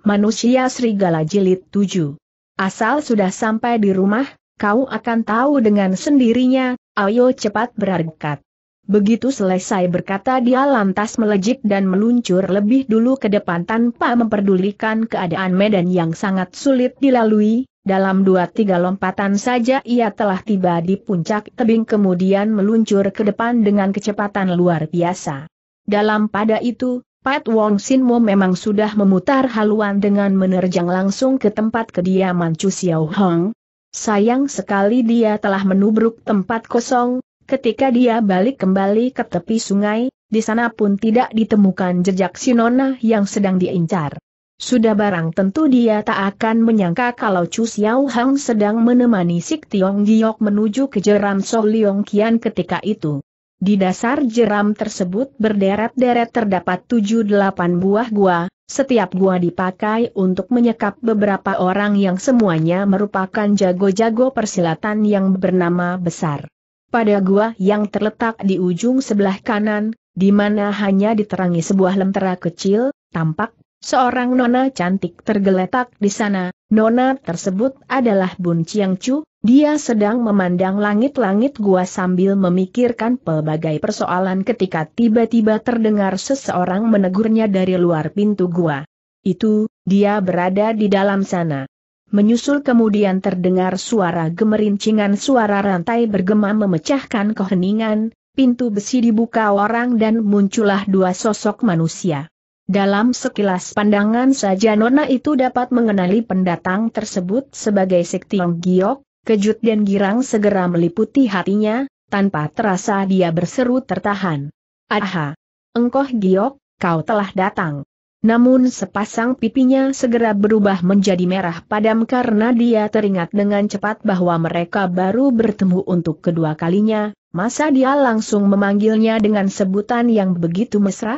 Manusia Serigala Jilid 7. Asal sudah sampai di rumah, kau akan tahu dengan sendirinya, ayo cepat berangkat. Begitu selesai berkata dia lantas melejit dan meluncur lebih dulu ke depan tanpa memperdulikan keadaan medan yang sangat sulit dilalui, dalam dua tiga lompatan saja ia telah tiba di puncak tebing kemudian meluncur ke depan dengan kecepatan luar biasa. Dalam pada itu, Pat Wong Sin Mo memang sudah memutar haluan dengan menerjang langsung ke tempat kediaman Chu Xiao Hong. Sayang sekali dia telah menubruk tempat kosong, ketika dia balik kembali ke tepi sungai, di sana pun tidak ditemukan jejak Sinona yang sedang diincar. Sudah barang tentu dia tak akan menyangka kalau Chu Xiao Hong sedang menemani Sik Tiong Giok menuju ke jeram So Leong Kian ketika itu. Di dasar jeram tersebut berderet-deret terdapat 7-8 buah gua, setiap gua dipakai untuk menyekap beberapa orang yang semuanya merupakan jago-jago persilatan yang bernama besar. Pada gua yang terletak di ujung sebelah kanan, di mana hanya diterangi sebuah lentera kecil, tampak Seorang nona cantik tergeletak di sana, nona tersebut adalah Bun Chiang Chu, dia sedang memandang langit-langit gua sambil memikirkan pelbagai persoalan ketika tiba-tiba terdengar seseorang menegurnya dari luar pintu gua. Itu, dia berada di dalam sana. Menyusul kemudian terdengar suara gemerincingan suara rantai bergema memecahkan keheningan, pintu besi dibuka orang dan muncullah dua sosok manusia. Dalam sekilas pandangan saja Nona itu dapat mengenali pendatang tersebut sebagai Sektiong Giok, kejut dan girang segera meliputi hatinya, tanpa terasa dia berseru tertahan. Aha! Engkoh giok, kau telah datang. Namun sepasang pipinya segera berubah menjadi merah padam karena dia teringat dengan cepat bahwa mereka baru bertemu untuk kedua kalinya, masa dia langsung memanggilnya dengan sebutan yang begitu mesra?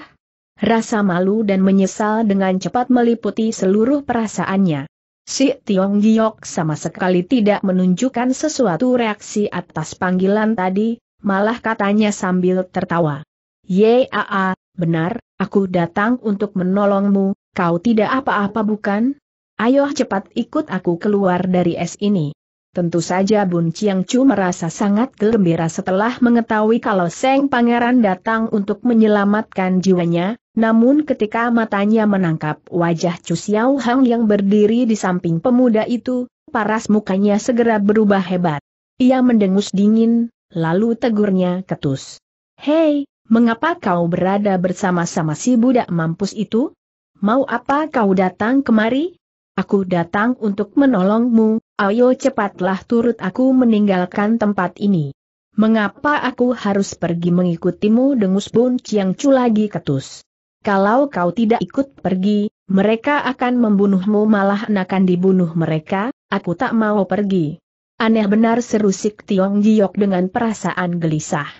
Rasa malu dan menyesal dengan cepat meliputi seluruh perasaannya. Si Tiong Giok sama sekali tidak menunjukkan sesuatu reaksi atas panggilan tadi, malah katanya sambil tertawa. Yaa, benar, aku datang untuk menolongmu, kau tidak apa-apa bukan? Ayo cepat ikut aku keluar dari es ini. Tentu saja Bun Chiang Chu merasa sangat gembira setelah mengetahui kalau Seng Pangeran datang untuk menyelamatkan jiwanya, namun ketika matanya menangkap wajah Chu Xiao Hang yang berdiri di samping pemuda itu, paras mukanya segera berubah hebat. Ia mendengus dingin, lalu tegurnya ketus. Hei, mengapa kau berada bersama-sama si budak mampus itu? Mau apa kau datang kemari? Aku datang untuk menolongmu, ayo cepatlah turut aku meninggalkan tempat ini. Mengapa aku harus pergi mengikutimu dengus Bun Chiang cu lagi ketus? Kalau kau tidak ikut pergi, mereka akan membunuhmu malah akan dibunuh mereka, aku tak mau pergi. Aneh benar seru Sik Tiong Giok dengan perasaan gelisah.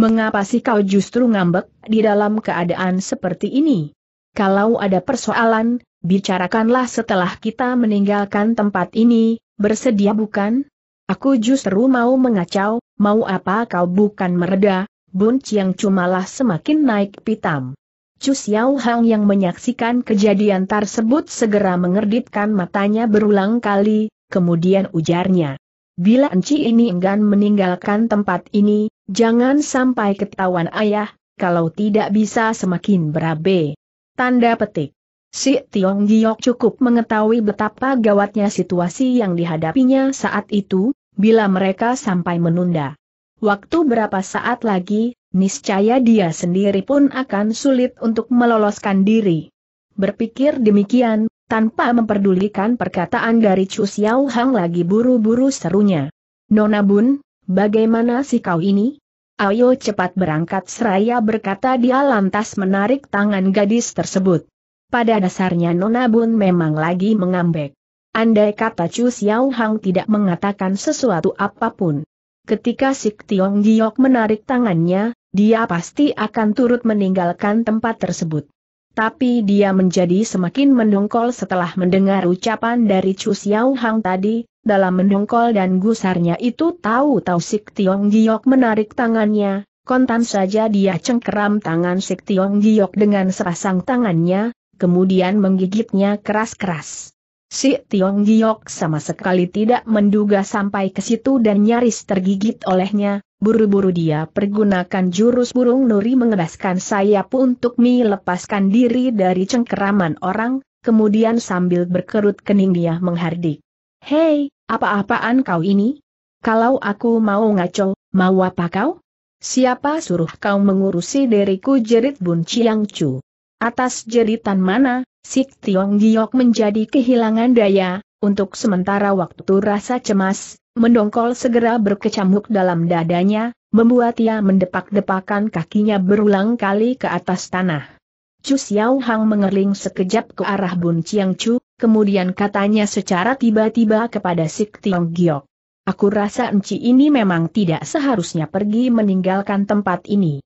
Mengapa sih kau justru ngambek di dalam keadaan seperti ini? Kalau ada persoalan, bicarakanlah setelah kita meninggalkan tempat ini, bersedia bukan? Aku justru mau mengacau, mau apa kau bukan mereda, Bun Chiang cumalah semakin naik pitam. Chu Xiao Hang yang menyaksikan kejadian tersebut segera mengerditkan matanya berulang kali, kemudian ujarnya. Bila Enci ini enggan meninggalkan tempat ini, jangan sampai ketahuan ayah, kalau tidak bisa semakin berabe. Tanda petik. Si Tiong Giok cukup mengetahui betapa gawatnya situasi yang dihadapinya saat itu, bila mereka sampai menunda. Waktu berapa saat lagi, Niscaya dia sendiri pun akan sulit untuk meloloskan diri. Berpikir demikian, tanpa memperdulikan perkataan dari Chu Xiao Hang lagi buru-buru serunya. Nona Bun, bagaimana si kau ini? Ayo cepat berangkat seraya berkata dia lantas menarik tangan gadis tersebut. Pada dasarnya Nona Bun memang lagi mengambek. Andai kata Chu Xiao Hang tidak mengatakan sesuatu apapun. Ketika Sik Tiong Giok menarik tangannya, dia pasti akan turut meninggalkan tempat tersebut. Tapi dia menjadi semakin mendongkol setelah mendengar ucapan dari Chu Xiao Hang tadi, dalam mendongkol dan gusarnya itu tahu-tahu Sik Tiong Giok menarik tangannya, kontan saja dia cengkeram tangan Sik Tiong Giok dengan serasang tangannya, kemudian menggigitnya keras-keras. Si Tiong Giok sama sekali tidak menduga sampai ke situ dan nyaris tergigit olehnya, Buru-buru dia pergunakan jurus burung nuri mengebaskan sayap untuk melepaskan diri dari cengkeraman orang, kemudian sambil berkerut kening dia menghardik. Hei, apa-apaan kau ini? Kalau aku mau ngaco, mau apa kau? Siapa suruh kau mengurusi diriku jerit Bun Chiang Chu? Atas jeritan mana, Sik Tiong Giok menjadi kehilangan daya, untuk sementara waktu rasa cemas, mendongkol segera berkecamuk dalam dadanya, membuat ia mendepak-depakan kakinya berulang kali ke atas tanah. Chu Xiao Hang mengerling sekejap ke arah Bun Chiang Chu, kemudian katanya secara tiba-tiba kepada Sik Tiong Giok. Aku rasa Enci ini memang tidak seharusnya pergi meninggalkan tempat ini.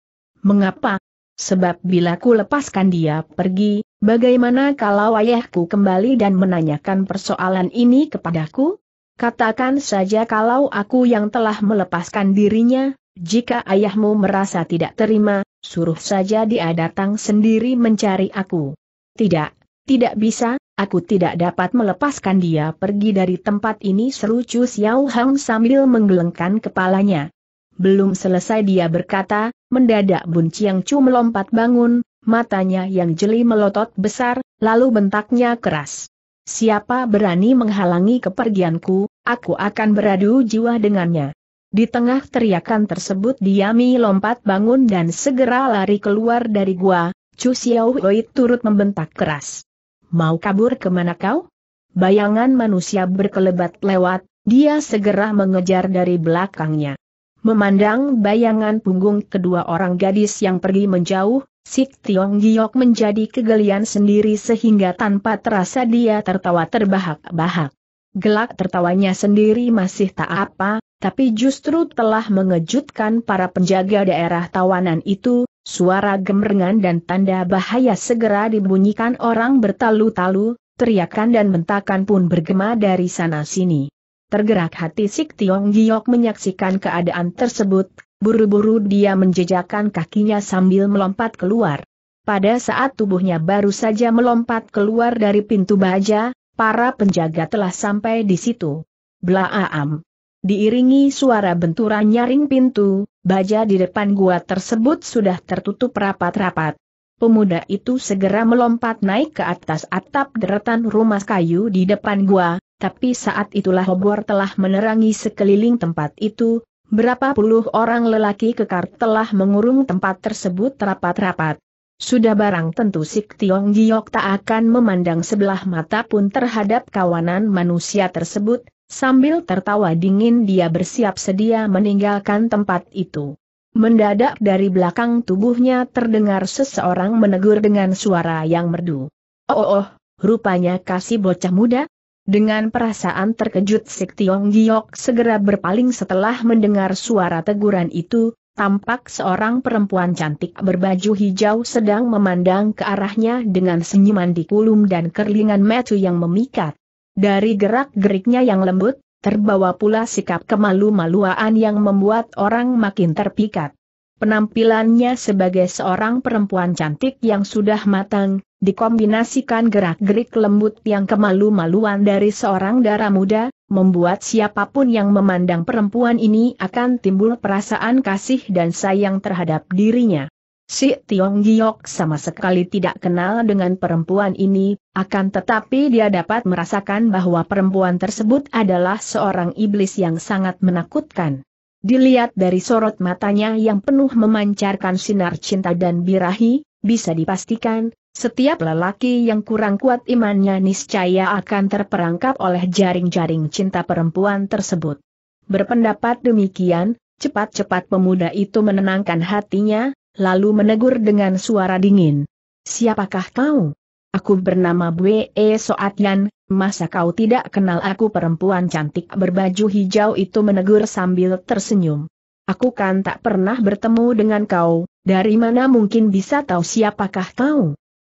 Mengapa? Sebab bila ku lepaskan dia pergi, bagaimana kalau ayahku kembali dan menanyakan persoalan ini kepadaku? Katakan saja kalau aku yang telah melepaskan dirinya, jika ayahmu merasa tidak terima, suruh saja dia datang sendiri mencari aku. Tidak, tidak bisa, aku tidak dapat melepaskan dia pergi dari tempat ini seru Chu Xiao Hang sambil menggelengkan kepalanya. Belum selesai dia berkata, mendadak Bun Chiang Chu melompat bangun, matanya yang jeli melotot besar, lalu bentaknya keras. Siapa berani menghalangi kepergianku, aku akan beradu jiwa dengannya. Di tengah teriakan tersebut Diami lompat bangun dan segera lari keluar dari gua, Chu Xiao turut membentak keras. Mau kabur kemana kau? Bayangan manusia berkelebat lewat, dia segera mengejar dari belakangnya. Memandang bayangan punggung kedua orang gadis yang pergi menjauh, Sik Tiong Giok menjadi kegelian sendiri sehingga tanpa terasa dia tertawa terbahak-bahak. Gelak tertawanya sendiri masih tak apa, tapi justru telah mengejutkan para penjaga daerah tawanan itu, suara gemerengan dan tanda bahaya segera dibunyikan orang bertalu-talu, teriakan dan bentakan pun bergema dari sana-sini. Tergerak hati Sik Tiong Giok menyaksikan keadaan tersebut, Buru-buru dia menjejakkan kakinya sambil melompat keluar. Pada saat tubuhnya baru saja melompat keluar dari pintu baja, para penjaga telah sampai di situ. Blaaam. Diiringi suara benturan nyaring pintu, baja di depan gua tersebut sudah tertutup rapat-rapat. Pemuda itu segera melompat naik ke atas atap deretan rumah kayu di depan gua, tapi saat itulah obor telah menerangi sekeliling tempat itu, berapa puluh orang lelaki kekar telah mengurung tempat tersebut rapat-rapat. Sudah barang tentu Sik Tiong Giok tak akan memandang sebelah mata pun terhadap kawanan manusia tersebut, sambil tertawa dingin dia bersiap sedia meninggalkan tempat itu. Mendadak dari belakang tubuhnya terdengar seseorang menegur dengan suara yang merdu. Oh, oh, oh rupanya kasih bocah muda, dengan perasaan terkejut Sik Tiong Giok segera berpaling setelah mendengar suara teguran itu, tampak seorang perempuan cantik berbaju hijau sedang memandang ke arahnya dengan senyuman di kulum dan kerlingan metu yang memikat. Dari gerak-geriknya yang lembut, terbawa pula sikap kemalu maluan yang membuat orang makin terpikat. Penampilannya sebagai seorang perempuan cantik yang sudah matang, dikombinasikan gerak-gerik lembut yang kemalu-maluan dari seorang darah muda, membuat siapapun yang memandang perempuan ini akan timbul perasaan kasih dan sayang terhadap dirinya. Si Tiong Giok sama sekali tidak kenal dengan perempuan ini, akan tetapi dia dapat merasakan bahwa perempuan tersebut adalah seorang iblis yang sangat menakutkan. Dilihat dari sorot matanya yang penuh memancarkan sinar cinta dan birahi, bisa dipastikan, setiap lelaki yang kurang kuat imannya niscaya akan terperangkap oleh jaring-jaring cinta perempuan tersebut. Berpendapat demikian, cepat-cepat pemuda itu menenangkan hatinya, lalu menegur dengan suara dingin. Siapakah kau? Aku bernama Bwe Soatyan, masa kau tidak kenal aku perempuan cantik berbaju hijau itu menegur sambil tersenyum. Aku kan tak pernah bertemu dengan kau, dari mana mungkin bisa tahu siapakah kau?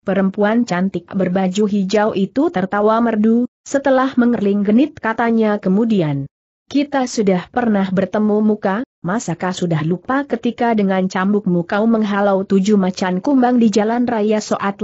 Perempuan cantik berbaju hijau itu tertawa merdu, setelah mengerling genit katanya kemudian. Kita sudah pernah bertemu muka, masakah sudah lupa ketika dengan cambukmu kau menghalau tujuh macan kumbang di jalan raya Soat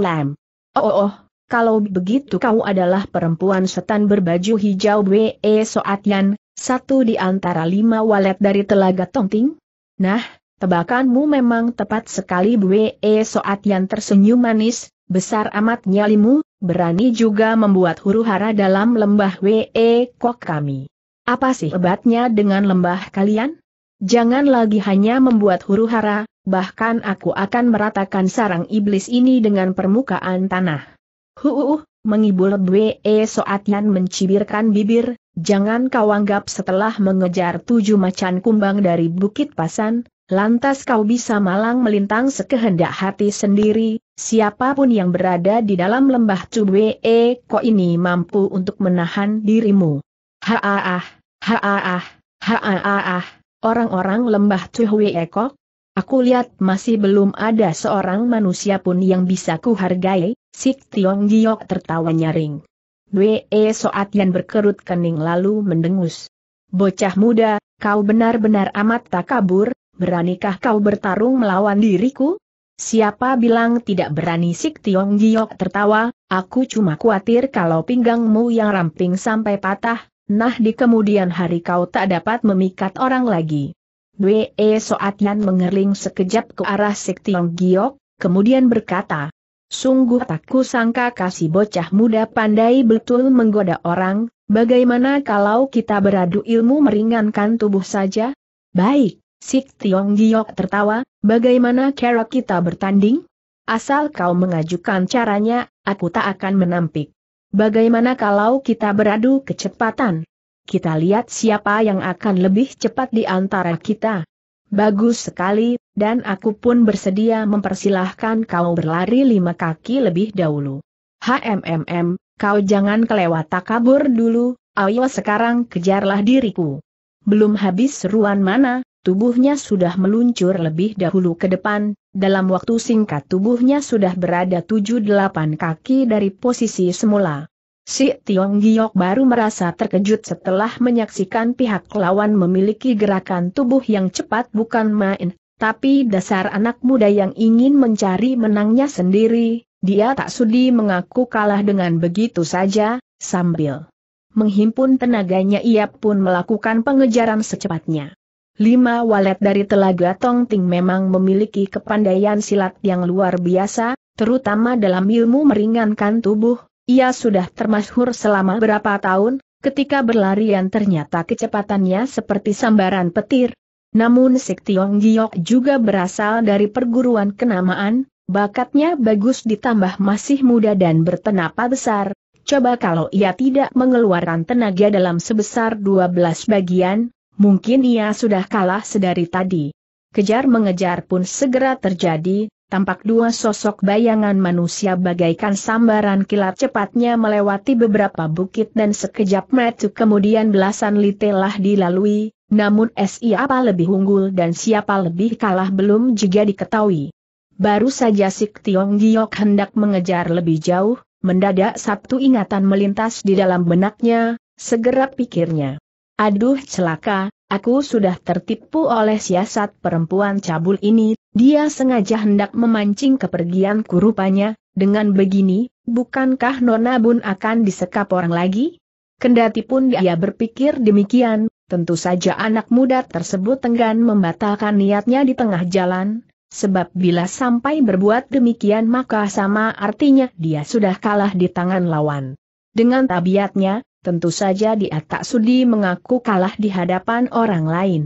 Oh, oh, oh kalau begitu kau adalah perempuan setan berbaju hijau W.E. Soatian, satu di antara lima walet dari Telaga Tongting? Nah, tebakanmu memang tepat sekali W.E. Soatian tersenyum manis, besar amat nyalimu, berani juga membuat huru hara dalam lembah W.E. Kok kami. Apa sih hebatnya dengan lembah kalian? Jangan lagi hanya membuat huru hara, bahkan aku akan meratakan sarang iblis ini dengan permukaan tanah. Huuuh, mengibul Bwe Soatian mencibirkan bibir, jangan kau anggap setelah mengejar tujuh macan kumbang dari Bukit Pasan, lantas kau bisa malang melintang sekehendak hati sendiri, siapapun yang berada di dalam lembah Cubwe e, kok ini mampu untuk menahan dirimu. Haaah, haaah, haaah, orang-orang lembah Cubwe e, kok? Aku lihat masih belum ada seorang manusia pun yang bisa kuhargai, Sik Tiong Giok tertawa nyaring. Wee Soat Yan berkerut kening lalu mendengus. Bocah muda, kau benar-benar amat tak kabur, beranikah kau bertarung melawan diriku? Siapa bilang tidak berani Sik Tiong Giok tertawa, aku cuma khawatir kalau pinggangmu yang ramping sampai patah, nah di kemudian hari kau tak dapat memikat orang lagi. Wee Soat Yan mengerling sekejap ke arah Sik Tiong Giok, kemudian berkata, Sungguh tak kusangka kasih bocah muda pandai betul menggoda orang, bagaimana kalau kita beradu ilmu meringankan tubuh saja? Baik, Sik Tiong Giok tertawa, bagaimana cara kita bertanding? Asal kau mengajukan caranya, aku tak akan menampik. Bagaimana kalau kita beradu kecepatan? Kita lihat siapa yang akan lebih cepat di antara kita. Bagus sekali, dan aku pun bersedia mempersilahkan kau berlari lima kaki lebih dahulu. HMMM, kau jangan kelewat kabur dulu, ayo sekarang kejarlah diriku. Belum habis seruan mana, tubuhnya sudah meluncur lebih dahulu ke depan, dalam waktu singkat tubuhnya sudah berada tujuh delapan kaki dari posisi semula. Si Tiong Giok baru merasa terkejut setelah menyaksikan pihak lawan memiliki gerakan tubuh yang cepat bukan main, tapi dasar anak muda yang ingin mencari menangnya sendiri, dia tak sudi mengaku kalah dengan begitu saja, sambil menghimpun tenaganya ia pun melakukan pengejaran secepatnya. Lima walet dari telaga Tongting memang memiliki kepandaian silat yang luar biasa, terutama dalam ilmu meringankan tubuh, ia sudah termasyhur selama berapa tahun, ketika berlarian ternyata kecepatannya seperti sambaran petir, namun Sik Tiong Giok juga berasal dari perguruan kenamaan, bakatnya bagus ditambah masih muda dan bertenapa besar, coba kalau ia tidak mengeluarkan tenaga dalam sebesar 12 bagian, mungkin ia sudah kalah sedari tadi. Kejar mengejar pun segera terjadi, tampak dua sosok bayangan manusia bagaikan sambaran kilat cepatnya melewati beberapa bukit dan sekejap metu kemudian belasan litelah dilalui, namun siapa lebih unggul dan siapa lebih kalah belum juga diketahui. Baru saja Sik Tiong Giok hendak mengejar lebih jauh, mendadak satu ingatan melintas di dalam benaknya, segera pikirnya. Aduh celaka, aku sudah tertipu oleh siasat perempuan cabul ini, dia sengaja hendak memancing kepergian kurupanya, dengan begini, bukankah Nona Bun akan disekap orang lagi? Kendati pun dia berpikir demikian, Tentu saja anak muda tersebut enggan membatalkan niatnya di tengah jalan, sebab bila sampai berbuat demikian maka sama artinya dia sudah kalah di tangan lawan. Dengan tabiatnya, tentu saja dia tak sudi mengaku kalah di hadapan orang lain.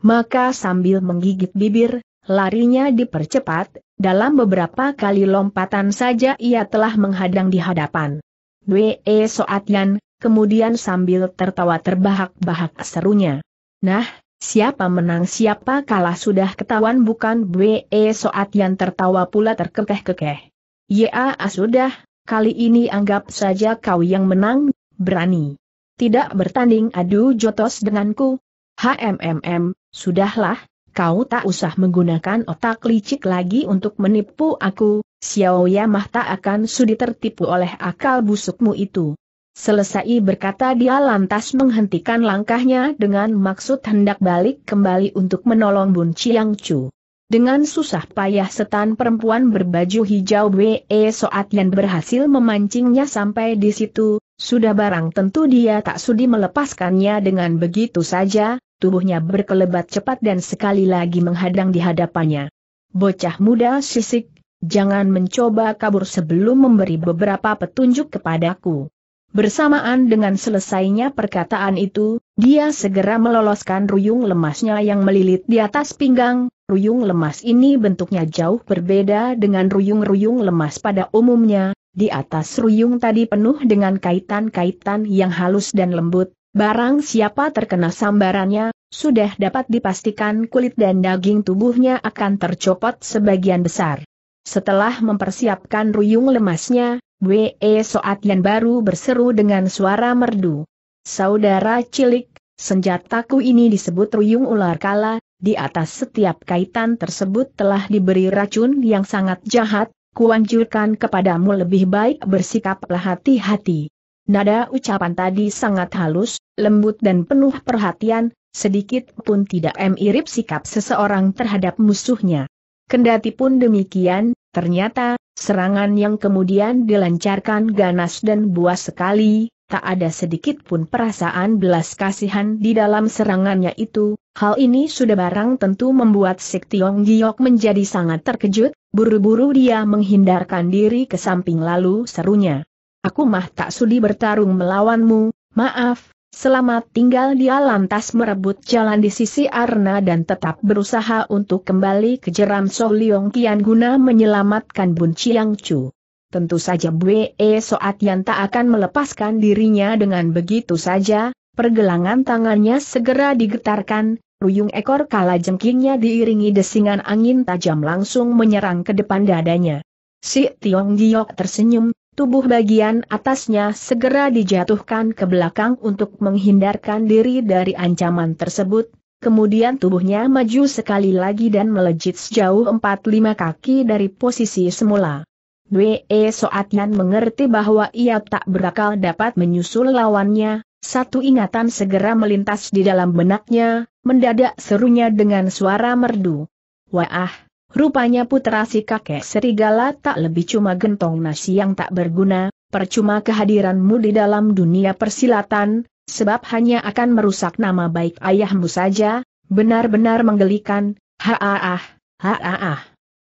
Maka sambil menggigit bibir, larinya dipercepat, dalam beberapa kali lompatan saja ia telah menghadang di hadapan. Wee Soatian, kemudian sambil tertawa terbahak-bahak serunya. Nah, siapa menang siapa kalah sudah ketahuan bukan BE e, Soat yang tertawa pula terkekeh-kekeh. Ya sudah, kali ini anggap saja kau yang menang, berani. Tidak bertanding adu jotos denganku. HMMM, sudahlah, kau tak usah menggunakan otak licik lagi untuk menipu aku, Xiao Yamah tak akan sudi tertipu oleh akal busukmu itu. Selesai berkata dia lantas menghentikan langkahnya dengan maksud hendak balik kembali untuk menolong Bun Chiang Chu. Dengan susah payah setan perempuan berbaju hijau Wee Soat yang berhasil memancingnya sampai di situ, sudah barang tentu dia tak sudi melepaskannya dengan begitu saja, tubuhnya berkelebat cepat dan sekali lagi menghadang di hadapannya. Bocah muda sisik, jangan mencoba kabur sebelum memberi beberapa petunjuk kepadaku. Bersamaan dengan selesainya perkataan itu, dia segera meloloskan ruyung lemasnya yang melilit di atas pinggang. Ruyung lemas ini bentuknya jauh berbeda dengan ruyung-ruyung lemas pada umumnya. Di atas ruyung tadi penuh dengan kaitan-kaitan yang halus dan lembut. Barang siapa terkena sambarannya, sudah dapat dipastikan kulit dan daging tubuhnya akan tercopot sebagian besar. Setelah mempersiapkan ruyung lemasnya, Wee Soat Yan baru berseru dengan suara merdu. Saudara cilik, senjataku ini disebut ruyung ular kala, di atas setiap kaitan tersebut telah diberi racun yang sangat jahat, kuanjurkan kepadamu lebih baik bersikaplah hati-hati. Nada ucapan tadi sangat halus, lembut dan penuh perhatian, sedikit pun tidak mirip sikap seseorang terhadap musuhnya. Kendati pun demikian, ternyata, serangan yang kemudian dilancarkan ganas dan buas sekali, tak ada sedikit pun perasaan belas kasihan di dalam serangannya itu, hal ini sudah barang tentu membuat Sik Tiong Giok menjadi sangat terkejut, buru-buru dia menghindarkan diri ke samping lalu serunya. Aku mah tak sudi bertarung melawanmu, maaf, Selamat tinggal dia lantas merebut jalan di sisi Arna dan tetap berusaha untuk kembali ke jeram So Liong Kian guna menyelamatkan Bun Chiang Chu. Tentu saja Bwe e Soat Yan tak akan melepaskan dirinya dengan begitu saja, pergelangan tangannya segera digetarkan, ruyung ekor kala jengkingnya diiringi desingan angin tajam langsung menyerang ke depan dadanya. Si Tiong Giok tersenyum, Tubuh bagian atasnya segera dijatuhkan ke belakang untuk menghindarkan diri dari ancaman tersebut, kemudian tubuhnya maju sekali lagi dan melejit sejauh 4-5 kaki dari posisi semula. Dwee Soatyan mengerti bahwa ia tak berakal dapat menyusul lawannya, satu ingatan segera melintas di dalam benaknya, mendadak serunya dengan suara merdu. Wah, Rupanya putra si kakek serigala tak lebih cuma gentong nasi yang tak berguna, percuma kehadiranmu di dalam dunia persilatan, sebab hanya akan merusak nama baik ayahmu saja, benar-benar menggelikan, ha-ah, ah ha-ah.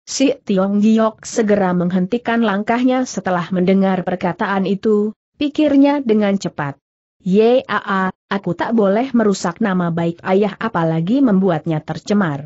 Si Tiong Giok segera menghentikan langkahnya setelah mendengar perkataan itu, pikirnya dengan cepat. Yaa, aku tak boleh merusak nama baik ayah apalagi membuatnya tercemar.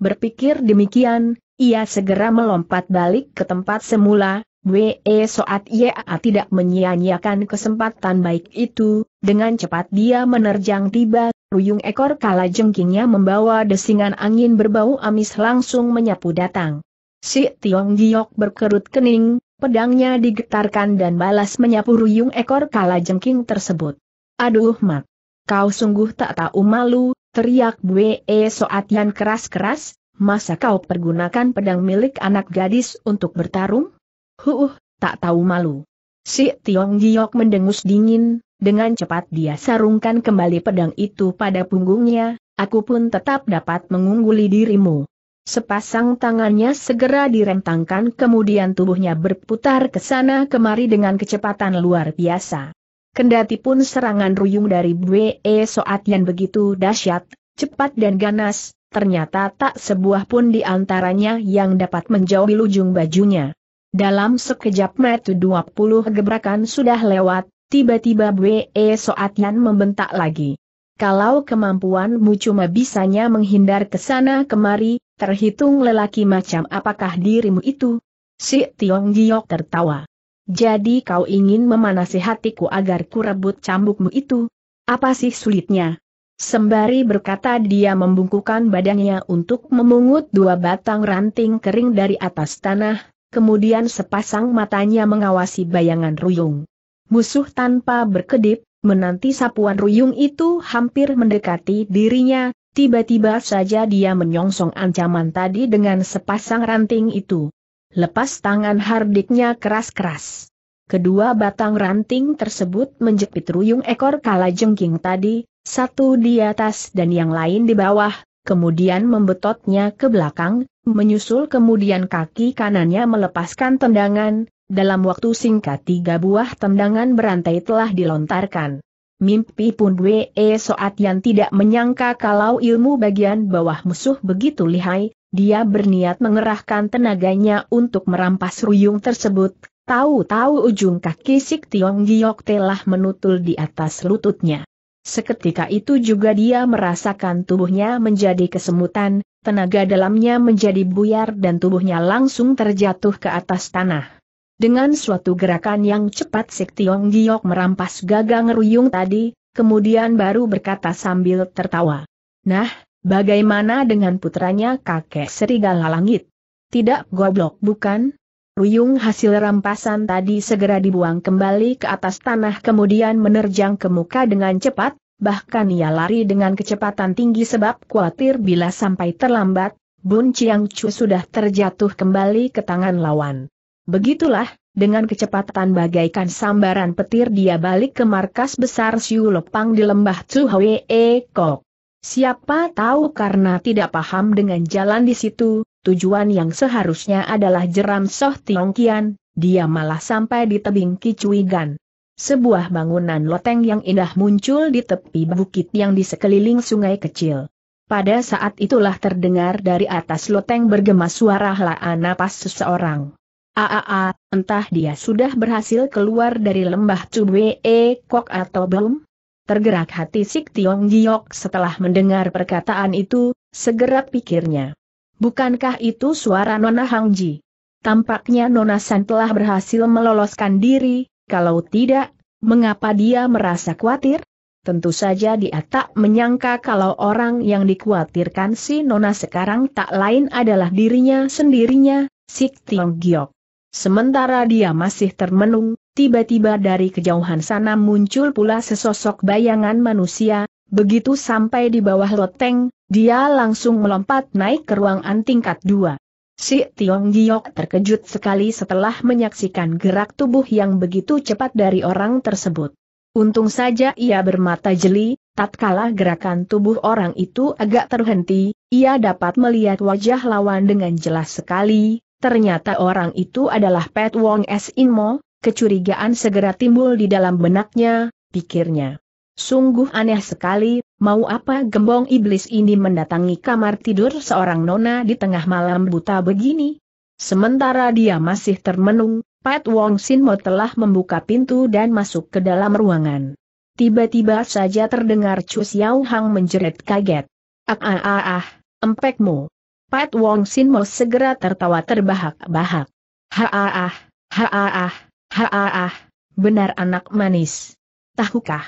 Berpikir demikian, ia segera melompat balik ke tempat semula, We Soat Ya tidak menyia-nyiakan kesempatan baik itu, dengan cepat dia menerjang tiba, ruyung ekor kala jengkingnya membawa desingan angin berbau amis langsung menyapu datang. Si Tiong Giok berkerut kening, pedangnya digetarkan dan balas menyapu ruyung ekor kala jengking tersebut. Aduh mak, kau sungguh tak tahu malu, Teriak Bue eh, Soatian keras-keras, masa kau pergunakan pedang milik anak gadis untuk bertarung? Huh, tak tahu malu. Si Tiong Giok mendengus dingin, dengan cepat dia sarungkan kembali pedang itu pada punggungnya, aku pun tetap dapat mengungguli dirimu. Sepasang tangannya segera direntangkan kemudian tubuhnya berputar ke sana kemari dengan kecepatan luar biasa. Kendati pun serangan ruyung dari Bwe Soat yang begitu dahsyat, cepat dan ganas, ternyata tak sebuah pun di antaranya yang dapat menjauhi lujung bajunya. Dalam sekejap mata 20 gebrakan sudah lewat, tiba-tiba Bwe Soat yang membentak lagi. Kalau kemampuanmu cuma bisanya menghindar ke sana kemari, terhitung lelaki macam apakah dirimu itu? Si Tiong Giok tertawa. Jadi kau ingin memanasi hatiku agar ku rebut cambukmu itu? Apa sih sulitnya? Sembari berkata dia membungkukan badannya untuk memungut dua batang ranting kering dari atas tanah, kemudian sepasang matanya mengawasi bayangan Ruyung. Musuh tanpa berkedip, menanti sapuan Ruyung itu hampir mendekati dirinya, tiba-tiba saja dia menyongsong ancaman tadi dengan sepasang ranting itu. Lepas tangan hardiknya keras-keras. Kedua batang ranting tersebut menjepit ruyung ekor kala jengking tadi, satu di atas dan yang lain di bawah, kemudian membetotnya ke belakang, menyusul kemudian kaki kanannya melepaskan tendangan, dalam waktu singkat tiga buah tendangan berantai telah dilontarkan. Mimpi pun Wee Soat yang tidak menyangka kalau ilmu bagian bawah musuh begitu lihai, dia berniat mengerahkan tenaganya untuk merampas ruyung tersebut, tahu-tahu ujung kaki Sik Tiong Giok telah menutul di atas lututnya. Seketika itu juga dia merasakan tubuhnya menjadi kesemutan, tenaga dalamnya menjadi buyar dan tubuhnya langsung terjatuh ke atas tanah. Dengan suatu gerakan yang cepat Sik Tiong Giok merampas gagang ruyung tadi, kemudian baru berkata sambil tertawa. Nah, Bagaimana dengan putranya kakek serigala langit? Tidak goblok bukan? Ruyung hasil rampasan tadi segera dibuang kembali ke atas tanah kemudian menerjang ke muka dengan cepat, bahkan ia lari dengan kecepatan tinggi sebab khawatir bila sampai terlambat, Bun Chiang Chu sudah terjatuh kembali ke tangan lawan. Begitulah, dengan kecepatan bagaikan sambaran petir dia balik ke markas besar Siu Lepang di lembah Hwee Kok. Siapa tahu karena tidak paham dengan jalan di situ, tujuan yang seharusnya adalah jeram Soh Tiongkian, dia malah sampai di tebing Gan. Sebuah bangunan loteng yang indah muncul di tepi bukit yang di sekeliling sungai kecil. Pada saat itulah terdengar dari atas loteng bergema suara helaan napas seseorang. Aa, entah dia sudah berhasil keluar dari lembah Cubwe Kok atau belum? Tergerak hati Sik Tiong Giok setelah mendengar perkataan itu, segera pikirnya. Bukankah itu suara Nona Hangji? Tampaknya Nona San telah berhasil meloloskan diri, kalau tidak, mengapa dia merasa khawatir? Tentu saja dia tak menyangka kalau orang yang dikhawatirkan si Nona sekarang tak lain adalah dirinya sendirinya, Sik Tiong Giok. Sementara dia masih termenung, Tiba-tiba dari kejauhan sana muncul pula sesosok bayangan manusia, begitu sampai di bawah loteng, dia langsung melompat naik ke ruangan tingkat dua. Si Tiong Giok terkejut sekali setelah menyaksikan gerak tubuh yang begitu cepat dari orang tersebut. Untung saja ia bermata jeli, tatkala gerakan tubuh orang itu agak terhenti, ia dapat melihat wajah lawan dengan jelas sekali, ternyata orang itu adalah Pet Wong S. Inmo, Kecurigaan segera timbul di dalam benaknya, pikirnya. Sungguh aneh sekali, mau apa gembong iblis ini mendatangi kamar tidur seorang nona di tengah malam buta begini? Sementara dia masih termenung, Pat Wong Sinmo telah membuka pintu dan masuk ke dalam ruangan. Tiba-tiba saja terdengar Chu Xiao Hang menjerit kaget. Ah ah ah ah, empekmu. Pat Wong Sinmo segera tertawa terbahak-bahak. Ha ah ah, ha ah ah. Haaah, ah. benar anak manis. Tahukah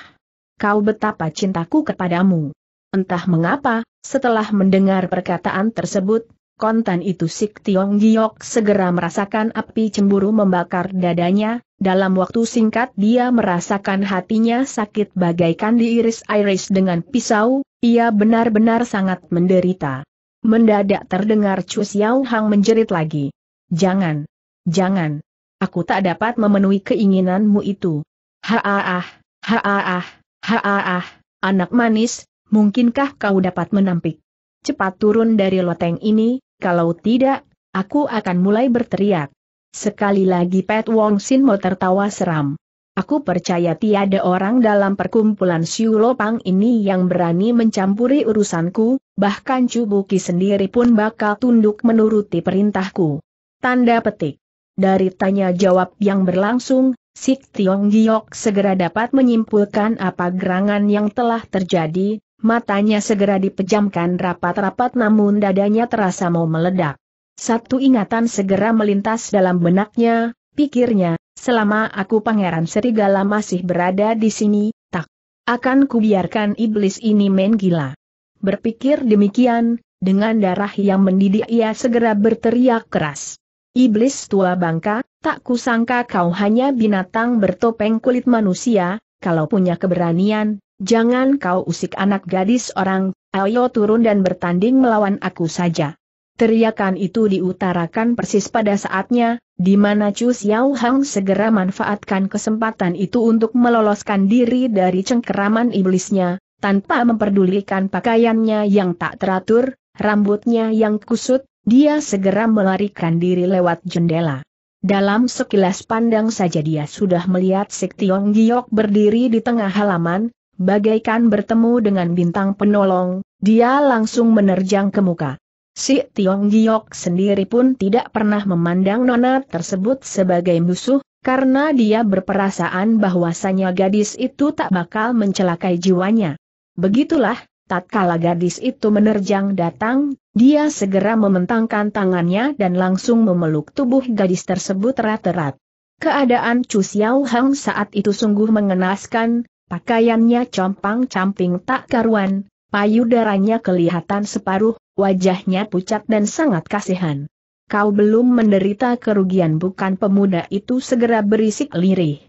kau betapa cintaku kepadamu? Entah mengapa, setelah mendengar perkataan tersebut, kontan itu Sik Tiong Giok segera merasakan api cemburu membakar dadanya, dalam waktu singkat dia merasakan hatinya sakit bagaikan diiris-iris dengan pisau, ia benar-benar sangat menderita. Mendadak terdengar Chu Xiao Hang menjerit lagi. Jangan! Jangan! aku tak dapat memenuhi keinginanmu itu. Haaah, haaah, haaah, anak manis, mungkinkah kau dapat menampik? Cepat turun dari loteng ini, kalau tidak, aku akan mulai berteriak. Sekali lagi Pat Wong Sin mau tertawa seram. Aku percaya tiada orang dalam perkumpulan Siu Lopang ini yang berani mencampuri urusanku, bahkan Cubuki sendiri pun bakal tunduk menuruti perintahku. Tanda petik. Dari tanya jawab yang berlangsung, Sik Tiong Giok segera dapat menyimpulkan apa gerangan yang telah terjadi, matanya segera dipejamkan rapat-rapat namun dadanya terasa mau meledak. Satu ingatan segera melintas dalam benaknya, pikirnya, selama aku pangeran serigala masih berada di sini, tak akan kubiarkan iblis ini main gila. Berpikir demikian, dengan darah yang mendidih ia segera berteriak keras. Iblis tua bangka, tak kusangka kau hanya binatang bertopeng kulit manusia, kalau punya keberanian, jangan kau usik anak gadis orang, ayo turun dan bertanding melawan aku saja. Teriakan itu diutarakan persis pada saatnya, di mana Chu Xiao Hang segera manfaatkan kesempatan itu untuk meloloskan diri dari cengkeraman iblisnya, tanpa memperdulikan pakaiannya yang tak teratur, rambutnya yang kusut, dia segera melarikan diri lewat jendela. Dalam sekilas pandang saja dia sudah melihat Sik Tiong Giok berdiri di tengah halaman, bagaikan bertemu dengan bintang penolong, dia langsung menerjang ke muka. Si Tiong Giok sendiri pun tidak pernah memandang nona tersebut sebagai musuh, karena dia berperasaan bahwasanya gadis itu tak bakal mencelakai jiwanya. Begitulah, Tatkala gadis itu menerjang datang, dia segera mementangkan tangannya dan langsung memeluk tubuh gadis tersebut erat-erat. Keadaan Chu Xiao Hang saat itu sungguh mengenaskan, pakaiannya compang-camping tak karuan, payudaranya kelihatan separuh, wajahnya pucat dan sangat kasihan. Kau belum menderita kerugian bukan pemuda itu segera berisik lirih.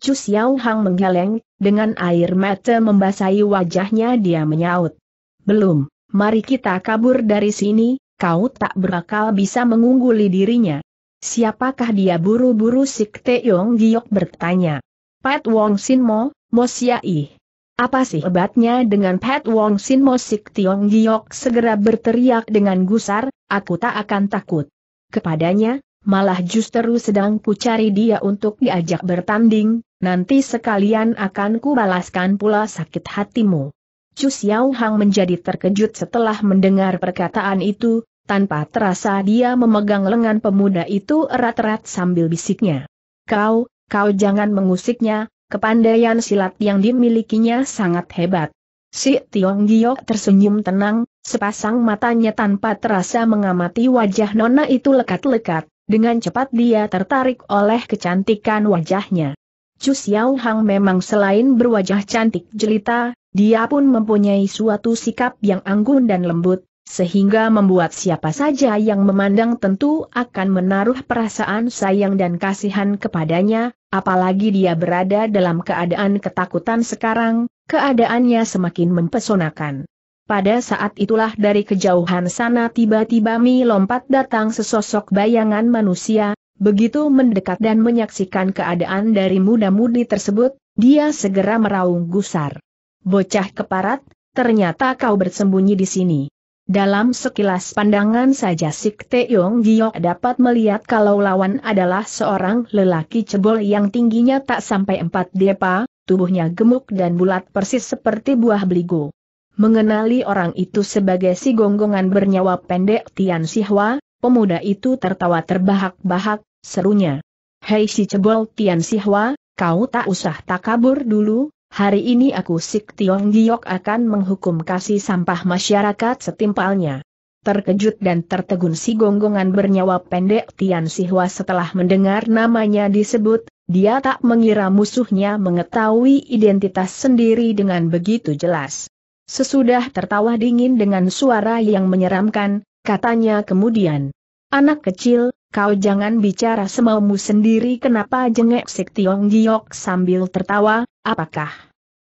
Chu Xiao Hang menggeleng, dengan air mata membasahi wajahnya dia menyaut. Belum, mari kita kabur dari sini, kau tak berakal bisa mengungguli dirinya. Siapakah dia buru-buru Sik Teong Giok bertanya. Pat Wong Sin Mo, Mo Siai. Apa sih hebatnya dengan Pat Wong Sin Mo Sik Teong Giok segera berteriak dengan gusar, aku tak akan takut. Kepadanya, malah justru sedang ku cari dia untuk diajak bertanding, nanti sekalian akan ku balaskan pula sakit hatimu. Chu Xiao Hang menjadi terkejut setelah mendengar perkataan itu, tanpa terasa dia memegang lengan pemuda itu erat-erat sambil bisiknya. Kau, kau jangan mengusiknya, kepandaian silat yang dimilikinya sangat hebat. Si Tiong Giok tersenyum tenang, sepasang matanya tanpa terasa mengamati wajah Nona itu lekat-lekat, dengan cepat dia tertarik oleh kecantikan wajahnya. Chu Xiao Hang memang selain berwajah cantik jelita, dia pun mempunyai suatu sikap yang anggun dan lembut, sehingga membuat siapa saja yang memandang tentu akan menaruh perasaan sayang dan kasihan kepadanya, apalagi dia berada dalam keadaan ketakutan sekarang, keadaannya semakin mempesonakan. Pada saat itulah dari kejauhan sana tiba-tiba Mi lompat datang sesosok bayangan manusia, begitu mendekat dan menyaksikan keadaan dari muda-mudi tersebut, dia segera meraung gusar. Bocah keparat, ternyata kau bersembunyi di sini. Dalam sekilas pandangan saja Sik Teong Giok dapat melihat kalau lawan adalah seorang lelaki cebol yang tingginya tak sampai empat depa, tubuhnya gemuk dan bulat persis seperti buah beligo. Mengenali orang itu sebagai si gonggongan bernyawa pendek Tian Sihwa, pemuda itu tertawa terbahak-bahak, serunya. Hei si cebol Tian Sihwa, kau tak usah takabur dulu, hari ini aku Sik Tiong Giok akan menghukum kasih sampah masyarakat setimpalnya. Terkejut dan tertegun si gonggongan bernyawa pendek Tian Sihwa setelah mendengar namanya disebut, dia tak mengira musuhnya mengetahui identitas sendiri dengan begitu jelas. Sesudah tertawa dingin dengan suara yang menyeramkan, katanya kemudian. Anak kecil, kau jangan bicara semaumu sendiri kenapa jengek Sik Tiong Giok sambil tertawa, apakah